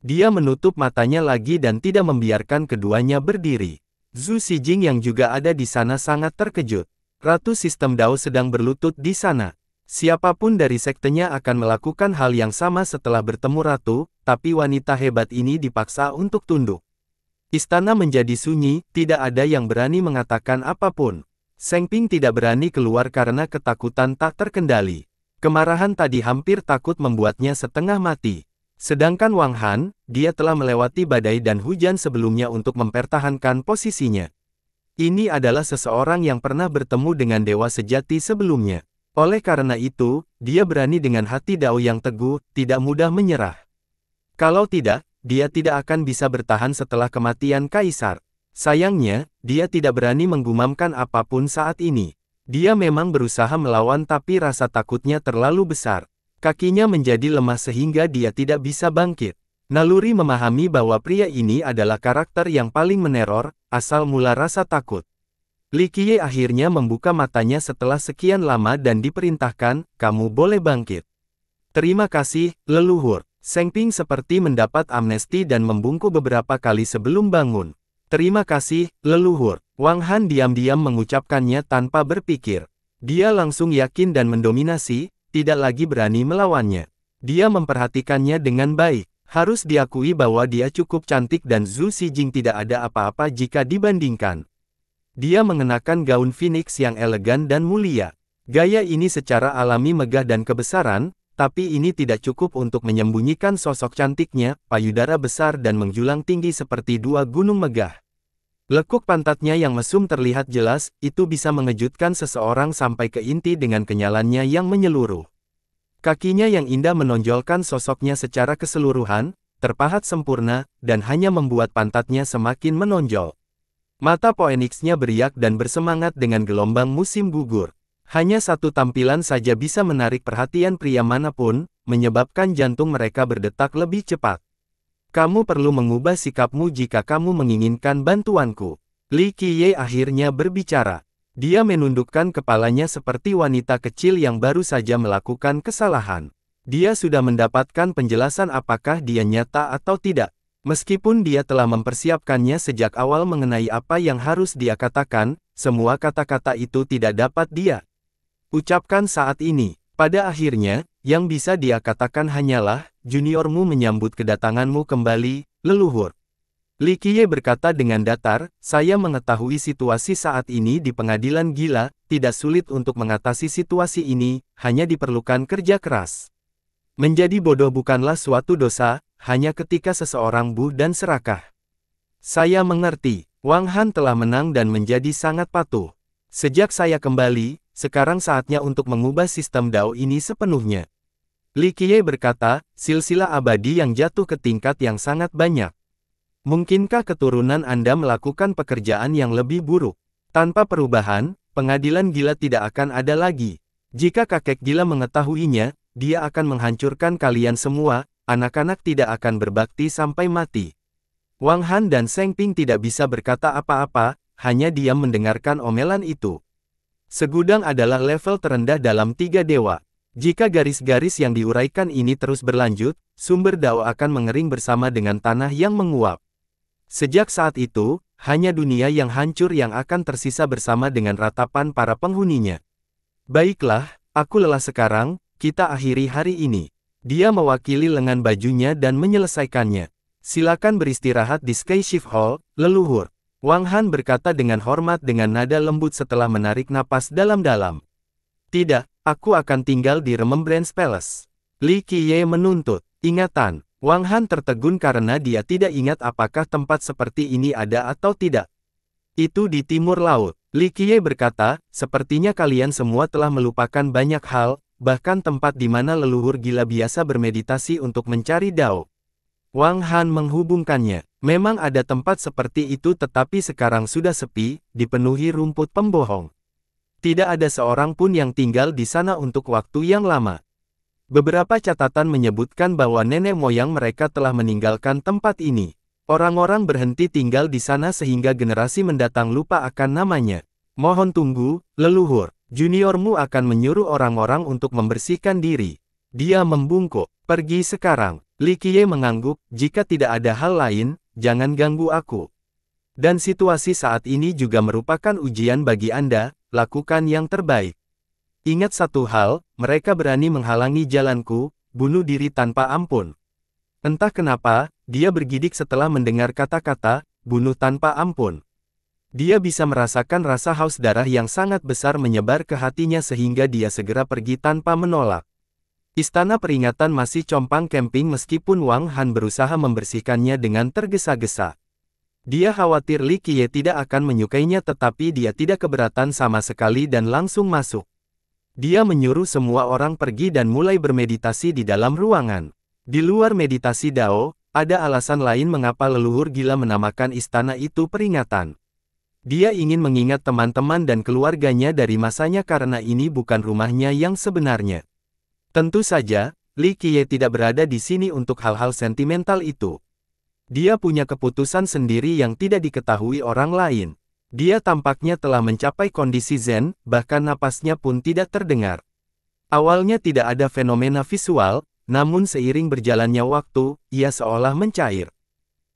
Dia menutup matanya lagi dan tidak membiarkan keduanya berdiri. Zhu Xijing yang juga ada di sana sangat terkejut. Ratu Sistem Dao sedang berlutut di sana. Siapapun dari sektenya akan melakukan hal yang sama setelah bertemu Ratu, tapi wanita hebat ini dipaksa untuk tunduk. Istana menjadi sunyi, tidak ada yang berani mengatakan apapun. Seng Ping tidak berani keluar karena ketakutan tak terkendali. Kemarahan tadi hampir takut membuatnya setengah mati. Sedangkan Wang Han, dia telah melewati badai dan hujan sebelumnya untuk mempertahankan posisinya. Ini adalah seseorang yang pernah bertemu dengan dewa sejati sebelumnya. Oleh karena itu, dia berani dengan hati Dao yang teguh, tidak mudah menyerah. Kalau tidak, dia tidak akan bisa bertahan setelah kematian Kaisar. Sayangnya, dia tidak berani menggumamkan apapun saat ini. Dia memang berusaha melawan tapi rasa takutnya terlalu besar. Kakinya menjadi lemah sehingga dia tidak bisa bangkit. Naluri memahami bahwa pria ini adalah karakter yang paling meneror, asal mula rasa takut. Likie akhirnya membuka matanya setelah sekian lama dan diperintahkan, kamu boleh bangkit. Terima kasih, leluhur. Sengping seperti mendapat amnesti dan membungkuk beberapa kali sebelum bangun. Terima kasih, leluhur. Wang Han diam-diam mengucapkannya tanpa berpikir. Dia langsung yakin dan mendominasi, tidak lagi berani melawannya. Dia memperhatikannya dengan baik. Harus diakui bahwa dia cukup cantik dan Zhu Jing tidak ada apa-apa jika dibandingkan. Dia mengenakan gaun phoenix yang elegan dan mulia. Gaya ini secara alami megah dan kebesaran, tapi ini tidak cukup untuk menyembunyikan sosok cantiknya, payudara besar dan menjulang tinggi seperti dua gunung megah. Lekuk pantatnya yang mesum terlihat jelas, itu bisa mengejutkan seseorang sampai ke inti dengan kenyalannya yang menyeluruh. Kakinya yang indah menonjolkan sosoknya secara keseluruhan, terpahat sempurna, dan hanya membuat pantatnya semakin menonjol. Mata Poenixnya beriak dan bersemangat dengan gelombang musim gugur. Hanya satu tampilan saja bisa menarik perhatian pria manapun, menyebabkan jantung mereka berdetak lebih cepat. Kamu perlu mengubah sikapmu jika kamu menginginkan bantuanku. Li Qiye akhirnya berbicara. Dia menundukkan kepalanya seperti wanita kecil yang baru saja melakukan kesalahan. Dia sudah mendapatkan penjelasan apakah dia nyata atau tidak. Meskipun dia telah mempersiapkannya sejak awal mengenai apa yang harus dia katakan, semua kata-kata itu tidak dapat dia ucapkan saat ini. Pada akhirnya, yang bisa dia katakan hanyalah, juniormu menyambut kedatanganmu kembali, leluhur. Li Qiye berkata dengan datar, saya mengetahui situasi saat ini di pengadilan gila, tidak sulit untuk mengatasi situasi ini, hanya diperlukan kerja keras. Menjadi bodoh bukanlah suatu dosa, hanya ketika seseorang buh dan serakah. Saya mengerti, Wang Han telah menang dan menjadi sangat patuh. Sejak saya kembali, sekarang saatnya untuk mengubah sistem DAO ini sepenuhnya. Li Qiye berkata, silsilah abadi yang jatuh ke tingkat yang sangat banyak. Mungkinkah keturunan Anda melakukan pekerjaan yang lebih buruk? Tanpa perubahan, pengadilan gila tidak akan ada lagi. Jika kakek gila mengetahuinya, dia akan menghancurkan kalian semua, anak-anak tidak akan berbakti sampai mati. Wang Han dan Seng Ping tidak bisa berkata apa-apa, hanya dia mendengarkan omelan itu. Segudang adalah level terendah dalam tiga dewa. Jika garis-garis yang diuraikan ini terus berlanjut, sumber Dao akan mengering bersama dengan tanah yang menguap. Sejak saat itu, hanya dunia yang hancur yang akan tersisa bersama dengan ratapan para penghuninya. Baiklah, aku lelah sekarang, kita akhiri hari ini. Dia mewakili lengan bajunya dan menyelesaikannya. Silakan beristirahat di Sky Shift Hall, leluhur. Wang Han berkata dengan hormat dengan nada lembut setelah menarik napas dalam-dalam. Tidak, aku akan tinggal di Remembrance Palace. Li Qiye menuntut, ingatan, Wang Han tertegun karena dia tidak ingat apakah tempat seperti ini ada atau tidak. Itu di timur laut. Li Qiye berkata, sepertinya kalian semua telah melupakan banyak hal, bahkan tempat di mana leluhur gila biasa bermeditasi untuk mencari dao. Wang Han menghubungkannya. Memang ada tempat seperti itu tetapi sekarang sudah sepi, dipenuhi rumput pembohong. Tidak ada seorang pun yang tinggal di sana untuk waktu yang lama. Beberapa catatan menyebutkan bahwa nenek moyang mereka telah meninggalkan tempat ini. Orang-orang berhenti tinggal di sana sehingga generasi mendatang lupa akan namanya. Mohon tunggu, leluhur, juniormu akan menyuruh orang-orang untuk membersihkan diri. Dia membungkuk. Pergi sekarang. Likie mengangguk, jika tidak ada hal lain, jangan ganggu aku. Dan situasi saat ini juga merupakan ujian bagi Anda, lakukan yang terbaik. Ingat satu hal, mereka berani menghalangi jalanku, bunuh diri tanpa ampun. Entah kenapa, dia bergidik setelah mendengar kata-kata, bunuh tanpa ampun. Dia bisa merasakan rasa haus darah yang sangat besar menyebar ke hatinya sehingga dia segera pergi tanpa menolak. Istana peringatan masih compang camping meskipun Wang Han berusaha membersihkannya dengan tergesa-gesa. Dia khawatir Li Qiye tidak akan menyukainya tetapi dia tidak keberatan sama sekali dan langsung masuk. Dia menyuruh semua orang pergi dan mulai bermeditasi di dalam ruangan. Di luar meditasi Dao, ada alasan lain mengapa leluhur gila menamakan istana itu peringatan. Dia ingin mengingat teman-teman dan keluarganya dari masanya karena ini bukan rumahnya yang sebenarnya. Tentu saja, Li Qiye tidak berada di sini untuk hal-hal sentimental itu. Dia punya keputusan sendiri yang tidak diketahui orang lain. Dia tampaknya telah mencapai kondisi zen, bahkan napasnya pun tidak terdengar. Awalnya tidak ada fenomena visual, namun seiring berjalannya waktu, ia seolah mencair.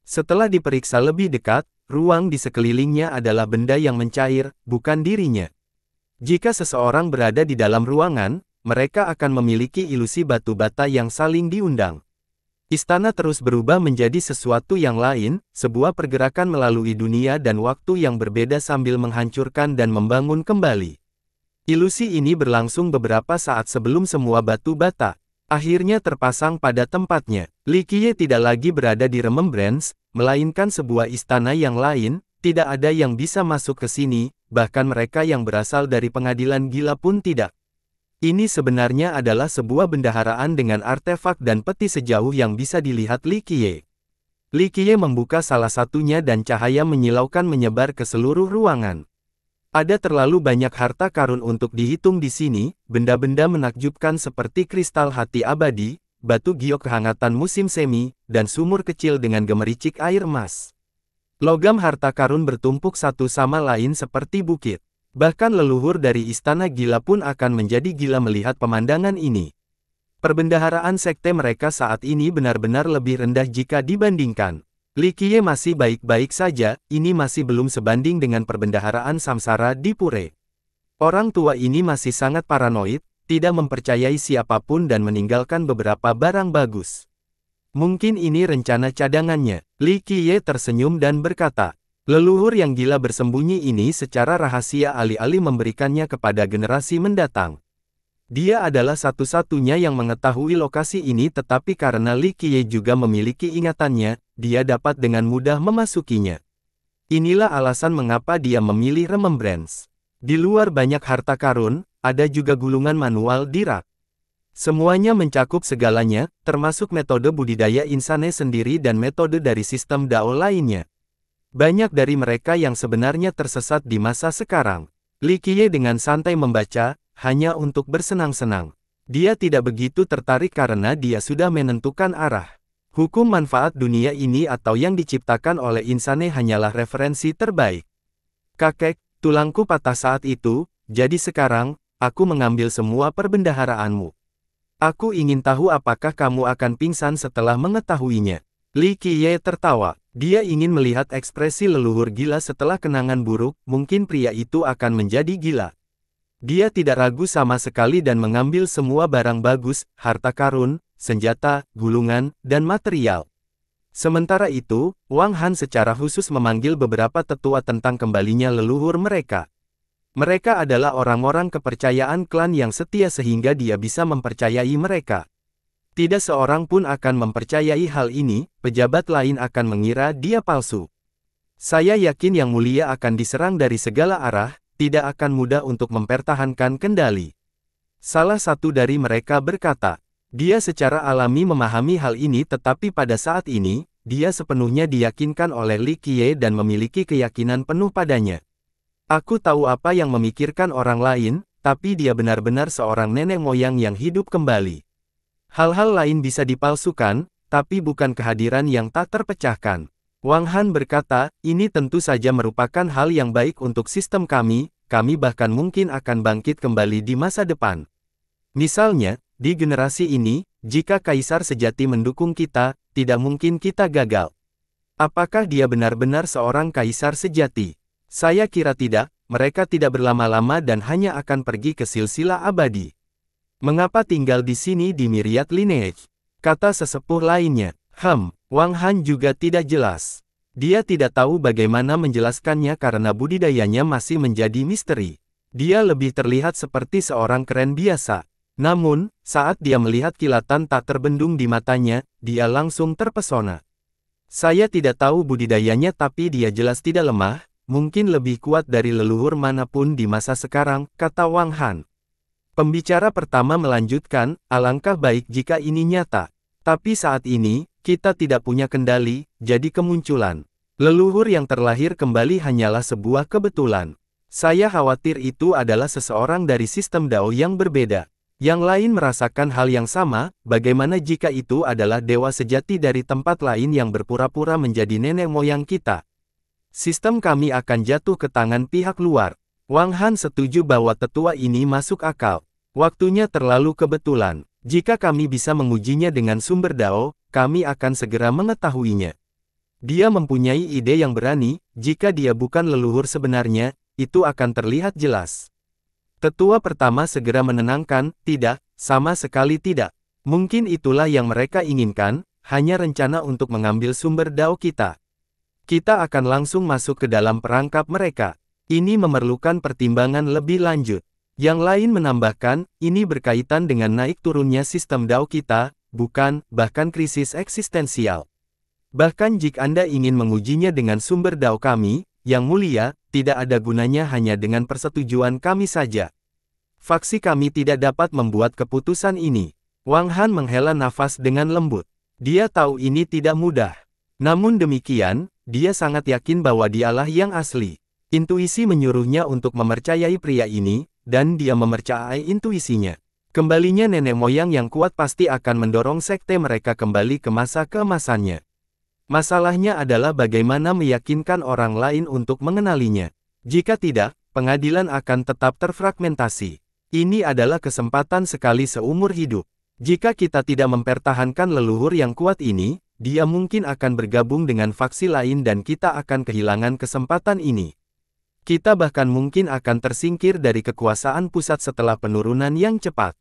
Setelah diperiksa lebih dekat, ruang di sekelilingnya adalah benda yang mencair, bukan dirinya. Jika seseorang berada di dalam ruangan, mereka akan memiliki ilusi batu bata yang saling diundang. Istana terus berubah menjadi sesuatu yang lain, sebuah pergerakan melalui dunia dan waktu yang berbeda sambil menghancurkan dan membangun kembali. Ilusi ini berlangsung beberapa saat sebelum semua batu bata akhirnya terpasang pada tempatnya. Qiye tidak lagi berada di Remembrance, melainkan sebuah istana yang lain, tidak ada yang bisa masuk ke sini, bahkan mereka yang berasal dari pengadilan gila pun tidak. Ini sebenarnya adalah sebuah bendaharaan dengan artefak dan peti sejauh yang bisa dilihat Li Qiye. Li Qiye membuka salah satunya dan cahaya menyilaukan menyebar ke seluruh ruangan. Ada terlalu banyak harta karun untuk dihitung di sini, benda-benda menakjubkan seperti kristal hati abadi, batu giok kehangatan musim semi, dan sumur kecil dengan gemericik air emas. Logam harta karun bertumpuk satu sama lain seperti bukit. Bahkan leluhur dari istana gila pun akan menjadi gila melihat pemandangan ini. Perbendaharaan sekte mereka saat ini benar-benar lebih rendah jika dibandingkan. Likie masih baik-baik saja, ini masih belum sebanding dengan perbendaharaan samsara di Pure. Orang tua ini masih sangat paranoid, tidak mempercayai siapapun dan meninggalkan beberapa barang bagus. Mungkin ini rencana cadangannya. Likie tersenyum dan berkata, Leluhur yang gila bersembunyi ini secara rahasia alih-alih memberikannya kepada generasi mendatang. Dia adalah satu-satunya yang mengetahui lokasi ini tetapi karena Li Qiye juga memiliki ingatannya, dia dapat dengan mudah memasukinya. Inilah alasan mengapa dia memilih Remembrance. Di luar banyak harta karun, ada juga gulungan manual dirak. Semuanya mencakup segalanya, termasuk metode budidaya insane sendiri dan metode dari sistem DAO lainnya. Banyak dari mereka yang sebenarnya tersesat di masa sekarang. Li Qiye dengan santai membaca, hanya untuk bersenang-senang. Dia tidak begitu tertarik karena dia sudah menentukan arah. Hukum manfaat dunia ini atau yang diciptakan oleh insane hanyalah referensi terbaik. Kakek, tulangku patah saat itu, jadi sekarang, aku mengambil semua perbendaharaanmu. Aku ingin tahu apakah kamu akan pingsan setelah mengetahuinya. Li Qiye tertawa. Dia ingin melihat ekspresi leluhur gila setelah kenangan buruk, mungkin pria itu akan menjadi gila. Dia tidak ragu sama sekali dan mengambil semua barang bagus, harta karun, senjata, gulungan, dan material. Sementara itu, Wang Han secara khusus memanggil beberapa tetua tentang kembalinya leluhur mereka. Mereka adalah orang-orang kepercayaan klan yang setia sehingga dia bisa mempercayai mereka. Tidak seorang pun akan mempercayai hal ini, pejabat lain akan mengira dia palsu. Saya yakin Yang Mulia akan diserang dari segala arah, tidak akan mudah untuk mempertahankan kendali. Salah satu dari mereka berkata, dia secara alami memahami hal ini tetapi pada saat ini, dia sepenuhnya diyakinkan oleh Li Qiye dan memiliki keyakinan penuh padanya. Aku tahu apa yang memikirkan orang lain, tapi dia benar-benar seorang nenek moyang yang hidup kembali. Hal-hal lain bisa dipalsukan, tapi bukan kehadiran yang tak terpecahkan. Wang Han berkata, ini tentu saja merupakan hal yang baik untuk sistem kami, kami bahkan mungkin akan bangkit kembali di masa depan. Misalnya, di generasi ini, jika kaisar sejati mendukung kita, tidak mungkin kita gagal. Apakah dia benar-benar seorang kaisar sejati? Saya kira tidak, mereka tidak berlama-lama dan hanya akan pergi ke silsilah abadi. Mengapa tinggal di sini di Myriad Lineage? Kata sesepuh lainnya. Hem, Wang Han juga tidak jelas. Dia tidak tahu bagaimana menjelaskannya karena budidayanya masih menjadi misteri. Dia lebih terlihat seperti seorang keren biasa. Namun, saat dia melihat kilatan tak terbendung di matanya, dia langsung terpesona. Saya tidak tahu budidayanya tapi dia jelas tidak lemah, mungkin lebih kuat dari leluhur manapun di masa sekarang, kata Wang Han. Pembicara pertama melanjutkan, alangkah baik jika ini nyata. Tapi saat ini, kita tidak punya kendali, jadi kemunculan. Leluhur yang terlahir kembali hanyalah sebuah kebetulan. Saya khawatir itu adalah seseorang dari sistem Dao yang berbeda. Yang lain merasakan hal yang sama, bagaimana jika itu adalah dewa sejati dari tempat lain yang berpura-pura menjadi nenek moyang kita? Sistem kami akan jatuh ke tangan pihak luar. Wang Han setuju bahwa tetua ini masuk akal. Waktunya terlalu kebetulan. Jika kami bisa mengujinya dengan sumber dao, kami akan segera mengetahuinya. Dia mempunyai ide yang berani, jika dia bukan leluhur sebenarnya, itu akan terlihat jelas. Tetua pertama segera menenangkan, tidak, sama sekali tidak. Mungkin itulah yang mereka inginkan, hanya rencana untuk mengambil sumber dao kita. Kita akan langsung masuk ke dalam perangkap mereka. Ini memerlukan pertimbangan lebih lanjut. Yang lain menambahkan, ini berkaitan dengan naik turunnya sistem DAO kita, bukan, bahkan krisis eksistensial. Bahkan jika Anda ingin mengujinya dengan sumber DAO kami, yang mulia, tidak ada gunanya hanya dengan persetujuan kami saja. Faksi kami tidak dapat membuat keputusan ini. Wang Han menghela nafas dengan lembut. Dia tahu ini tidak mudah. Namun demikian, dia sangat yakin bahwa dialah yang asli. Intuisi menyuruhnya untuk memercayai pria ini, dan dia memercayai intuisinya. Kembalinya nenek moyang yang kuat pasti akan mendorong sekte mereka kembali ke masa keemasannya. Masalahnya adalah bagaimana meyakinkan orang lain untuk mengenalinya. Jika tidak, pengadilan akan tetap terfragmentasi. Ini adalah kesempatan sekali seumur hidup. Jika kita tidak mempertahankan leluhur yang kuat ini, dia mungkin akan bergabung dengan faksi lain dan kita akan kehilangan kesempatan ini. Kita bahkan mungkin akan tersingkir dari kekuasaan pusat setelah penurunan yang cepat.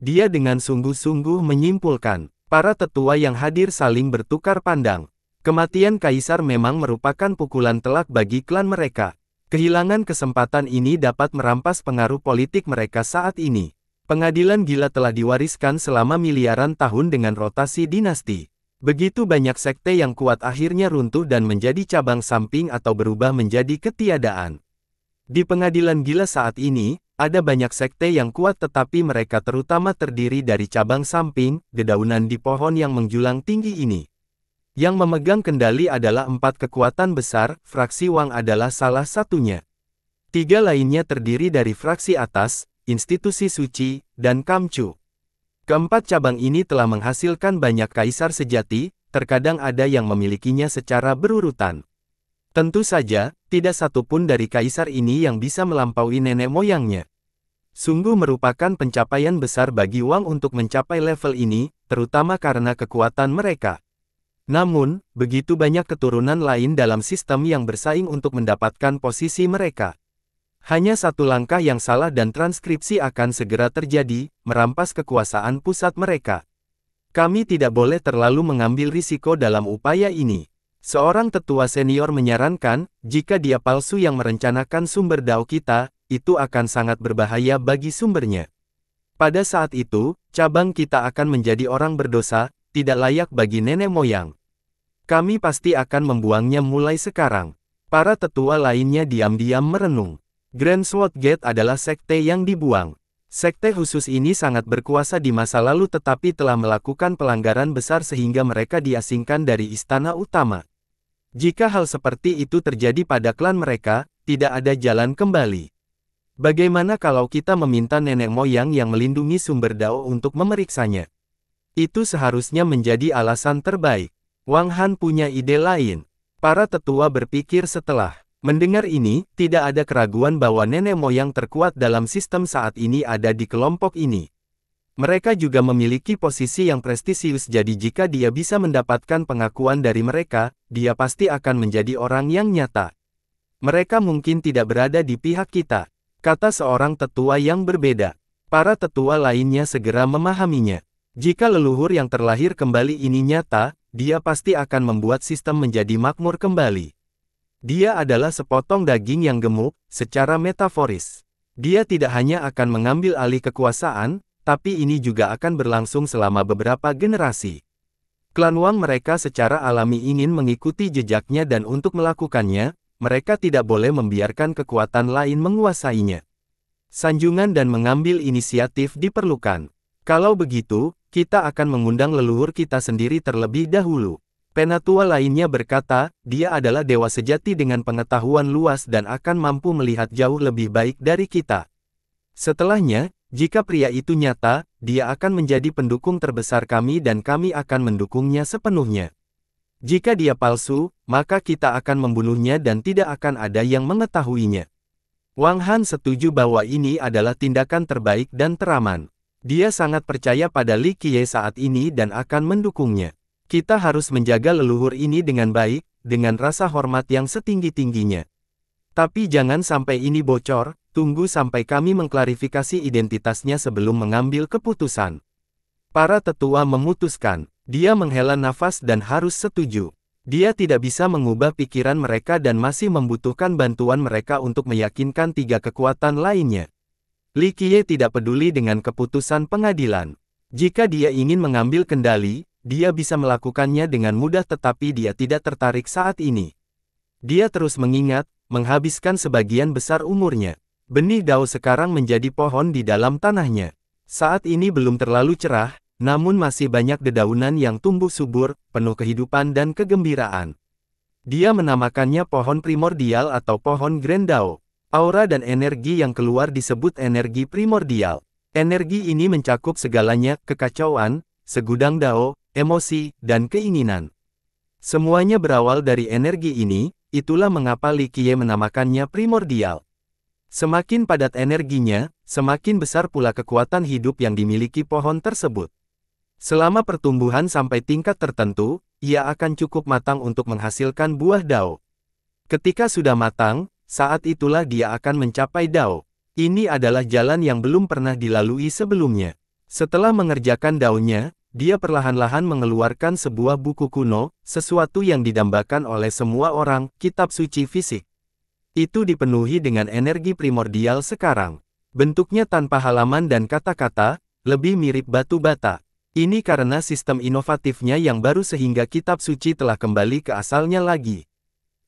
Dia dengan sungguh-sungguh menyimpulkan, para tetua yang hadir saling bertukar pandang. Kematian Kaisar memang merupakan pukulan telak bagi klan mereka. Kehilangan kesempatan ini dapat merampas pengaruh politik mereka saat ini. Pengadilan gila telah diwariskan selama miliaran tahun dengan rotasi dinasti. Begitu banyak sekte yang kuat akhirnya runtuh dan menjadi cabang samping atau berubah menjadi ketiadaan. Di pengadilan gila saat ini, ada banyak sekte yang kuat tetapi mereka terutama terdiri dari cabang samping, dedaunan di pohon yang menjulang tinggi ini. Yang memegang kendali adalah empat kekuatan besar, fraksi Wang adalah salah satunya. Tiga lainnya terdiri dari fraksi atas, institusi suci, dan kamcu. Keempat cabang ini telah menghasilkan banyak kaisar sejati, terkadang ada yang memilikinya secara berurutan. Tentu saja, tidak satupun dari kaisar ini yang bisa melampaui nenek moyangnya. Sungguh merupakan pencapaian besar bagi Wang untuk mencapai level ini, terutama karena kekuatan mereka. Namun, begitu banyak keturunan lain dalam sistem yang bersaing untuk mendapatkan posisi mereka. Hanya satu langkah yang salah dan transkripsi akan segera terjadi, merampas kekuasaan pusat mereka. Kami tidak boleh terlalu mengambil risiko dalam upaya ini. Seorang tetua senior menyarankan, jika dia palsu yang merencanakan sumber dao kita, itu akan sangat berbahaya bagi sumbernya. Pada saat itu, cabang kita akan menjadi orang berdosa, tidak layak bagi nenek moyang. Kami pasti akan membuangnya mulai sekarang. Para tetua lainnya diam-diam merenung. Grand Sword Gate adalah sekte yang dibuang. Sekte khusus ini sangat berkuasa di masa lalu tetapi telah melakukan pelanggaran besar sehingga mereka diasingkan dari istana utama. Jika hal seperti itu terjadi pada klan mereka, tidak ada jalan kembali. Bagaimana kalau kita meminta nenek moyang yang melindungi sumber dao untuk memeriksanya? Itu seharusnya menjadi alasan terbaik. Wang Han punya ide lain. Para tetua berpikir setelah. Mendengar ini, tidak ada keraguan bahwa nenek moyang terkuat dalam sistem saat ini ada di kelompok ini. Mereka juga memiliki posisi yang prestisius jadi jika dia bisa mendapatkan pengakuan dari mereka, dia pasti akan menjadi orang yang nyata. Mereka mungkin tidak berada di pihak kita, kata seorang tetua yang berbeda. Para tetua lainnya segera memahaminya. Jika leluhur yang terlahir kembali ini nyata, dia pasti akan membuat sistem menjadi makmur kembali. Dia adalah sepotong daging yang gemuk, secara metaforis. Dia tidak hanya akan mengambil alih kekuasaan, tapi ini juga akan berlangsung selama beberapa generasi. Klan Wang mereka secara alami ingin mengikuti jejaknya dan untuk melakukannya, mereka tidak boleh membiarkan kekuatan lain menguasainya. Sanjungan dan mengambil inisiatif diperlukan. Kalau begitu, kita akan mengundang leluhur kita sendiri terlebih dahulu. Penatua lainnya berkata, dia adalah dewa sejati dengan pengetahuan luas dan akan mampu melihat jauh lebih baik dari kita. Setelahnya, jika pria itu nyata, dia akan menjadi pendukung terbesar kami dan kami akan mendukungnya sepenuhnya. Jika dia palsu, maka kita akan membunuhnya dan tidak akan ada yang mengetahuinya. Wang Han setuju bahwa ini adalah tindakan terbaik dan teraman. Dia sangat percaya pada Li Qiye saat ini dan akan mendukungnya. Kita harus menjaga leluhur ini dengan baik, dengan rasa hormat yang setinggi-tingginya. Tapi jangan sampai ini bocor, tunggu sampai kami mengklarifikasi identitasnya sebelum mengambil keputusan. Para tetua memutuskan, dia menghela nafas dan harus setuju. Dia tidak bisa mengubah pikiran mereka dan masih membutuhkan bantuan mereka untuk meyakinkan tiga kekuatan lainnya. Li Qiye tidak peduli dengan keputusan pengadilan. Jika dia ingin mengambil kendali, dia bisa melakukannya dengan mudah tetapi dia tidak tertarik saat ini. Dia terus mengingat, menghabiskan sebagian besar umurnya. Benih dao sekarang menjadi pohon di dalam tanahnya. Saat ini belum terlalu cerah, namun masih banyak dedaunan yang tumbuh subur, penuh kehidupan dan kegembiraan. Dia menamakannya pohon primordial atau pohon Grand Dao. Aura dan energi yang keluar disebut energi primordial. Energi ini mencakup segalanya, kekacauan, segudang dao, emosi, dan keinginan. Semuanya berawal dari energi ini, itulah mengapa Li Likie menamakannya primordial. Semakin padat energinya, semakin besar pula kekuatan hidup yang dimiliki pohon tersebut. Selama pertumbuhan sampai tingkat tertentu, ia akan cukup matang untuk menghasilkan buah dao. Ketika sudah matang, saat itulah dia akan mencapai dao. Ini adalah jalan yang belum pernah dilalui sebelumnya. Setelah mengerjakan daunnya, dia perlahan-lahan mengeluarkan sebuah buku kuno, sesuatu yang didambakan oleh semua orang, kitab suci fisik. Itu dipenuhi dengan energi primordial sekarang. Bentuknya tanpa halaman dan kata-kata, lebih mirip batu bata. Ini karena sistem inovatifnya yang baru sehingga kitab suci telah kembali ke asalnya lagi.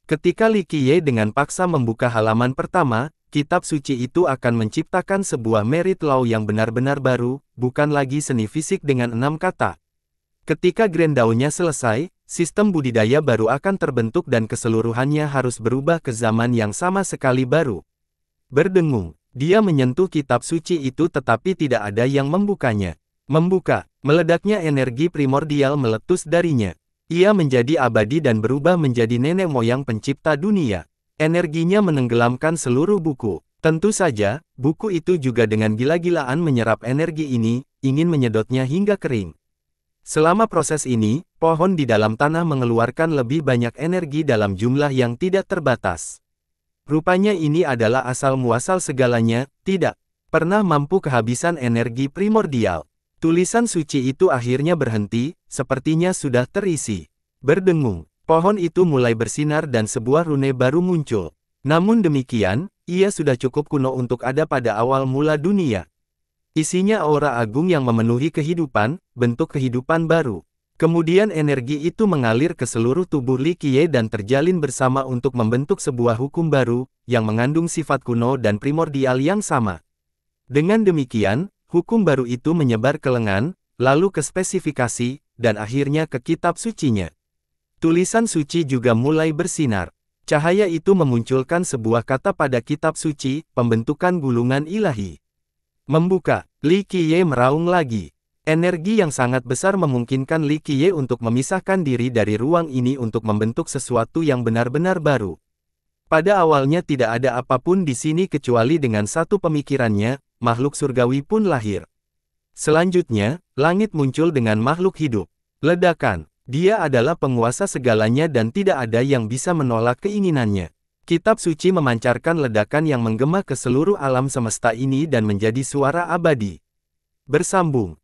Ketika Li Qiye dengan paksa membuka halaman pertama, kitab suci itu akan menciptakan sebuah merit law yang benar-benar baru, bukan lagi seni fisik dengan enam kata. Ketika grendaunya selesai, sistem budidaya baru akan terbentuk dan keseluruhannya harus berubah ke zaman yang sama sekali baru. Berdengung, dia menyentuh kitab suci itu tetapi tidak ada yang membukanya. Membuka, meledaknya energi primordial meletus darinya. Ia menjadi abadi dan berubah menjadi nenek moyang pencipta dunia. Energinya menenggelamkan seluruh buku. Tentu saja, buku itu juga dengan gila-gilaan menyerap energi ini, ingin menyedotnya hingga kering. Selama proses ini, pohon di dalam tanah mengeluarkan lebih banyak energi dalam jumlah yang tidak terbatas. Rupanya ini adalah asal-muasal segalanya, tidak pernah mampu kehabisan energi primordial. Tulisan suci itu akhirnya berhenti, sepertinya sudah terisi. Berdengung. Pohon itu mulai bersinar dan sebuah rune baru muncul. Namun demikian, ia sudah cukup kuno untuk ada pada awal mula dunia. Isinya aura agung yang memenuhi kehidupan, bentuk kehidupan baru. Kemudian energi itu mengalir ke seluruh tubuh Li dan terjalin bersama untuk membentuk sebuah hukum baru, yang mengandung sifat kuno dan primordial yang sama. Dengan demikian, hukum baru itu menyebar ke lengan, lalu ke spesifikasi, dan akhirnya ke kitab sucinya. Tulisan suci juga mulai bersinar. Cahaya itu memunculkan sebuah kata pada kitab suci, pembentukan gulungan ilahi. Membuka, Li Qiye meraung lagi. Energi yang sangat besar memungkinkan Li Qiye untuk memisahkan diri dari ruang ini untuk membentuk sesuatu yang benar-benar baru. Pada awalnya tidak ada apapun di sini kecuali dengan satu pemikirannya, makhluk surgawi pun lahir. Selanjutnya, langit muncul dengan makhluk hidup. Ledakan, dia adalah penguasa segalanya dan tidak ada yang bisa menolak keinginannya. Kitab suci memancarkan ledakan yang menggema ke seluruh alam semesta ini dan menjadi suara abadi. Bersambung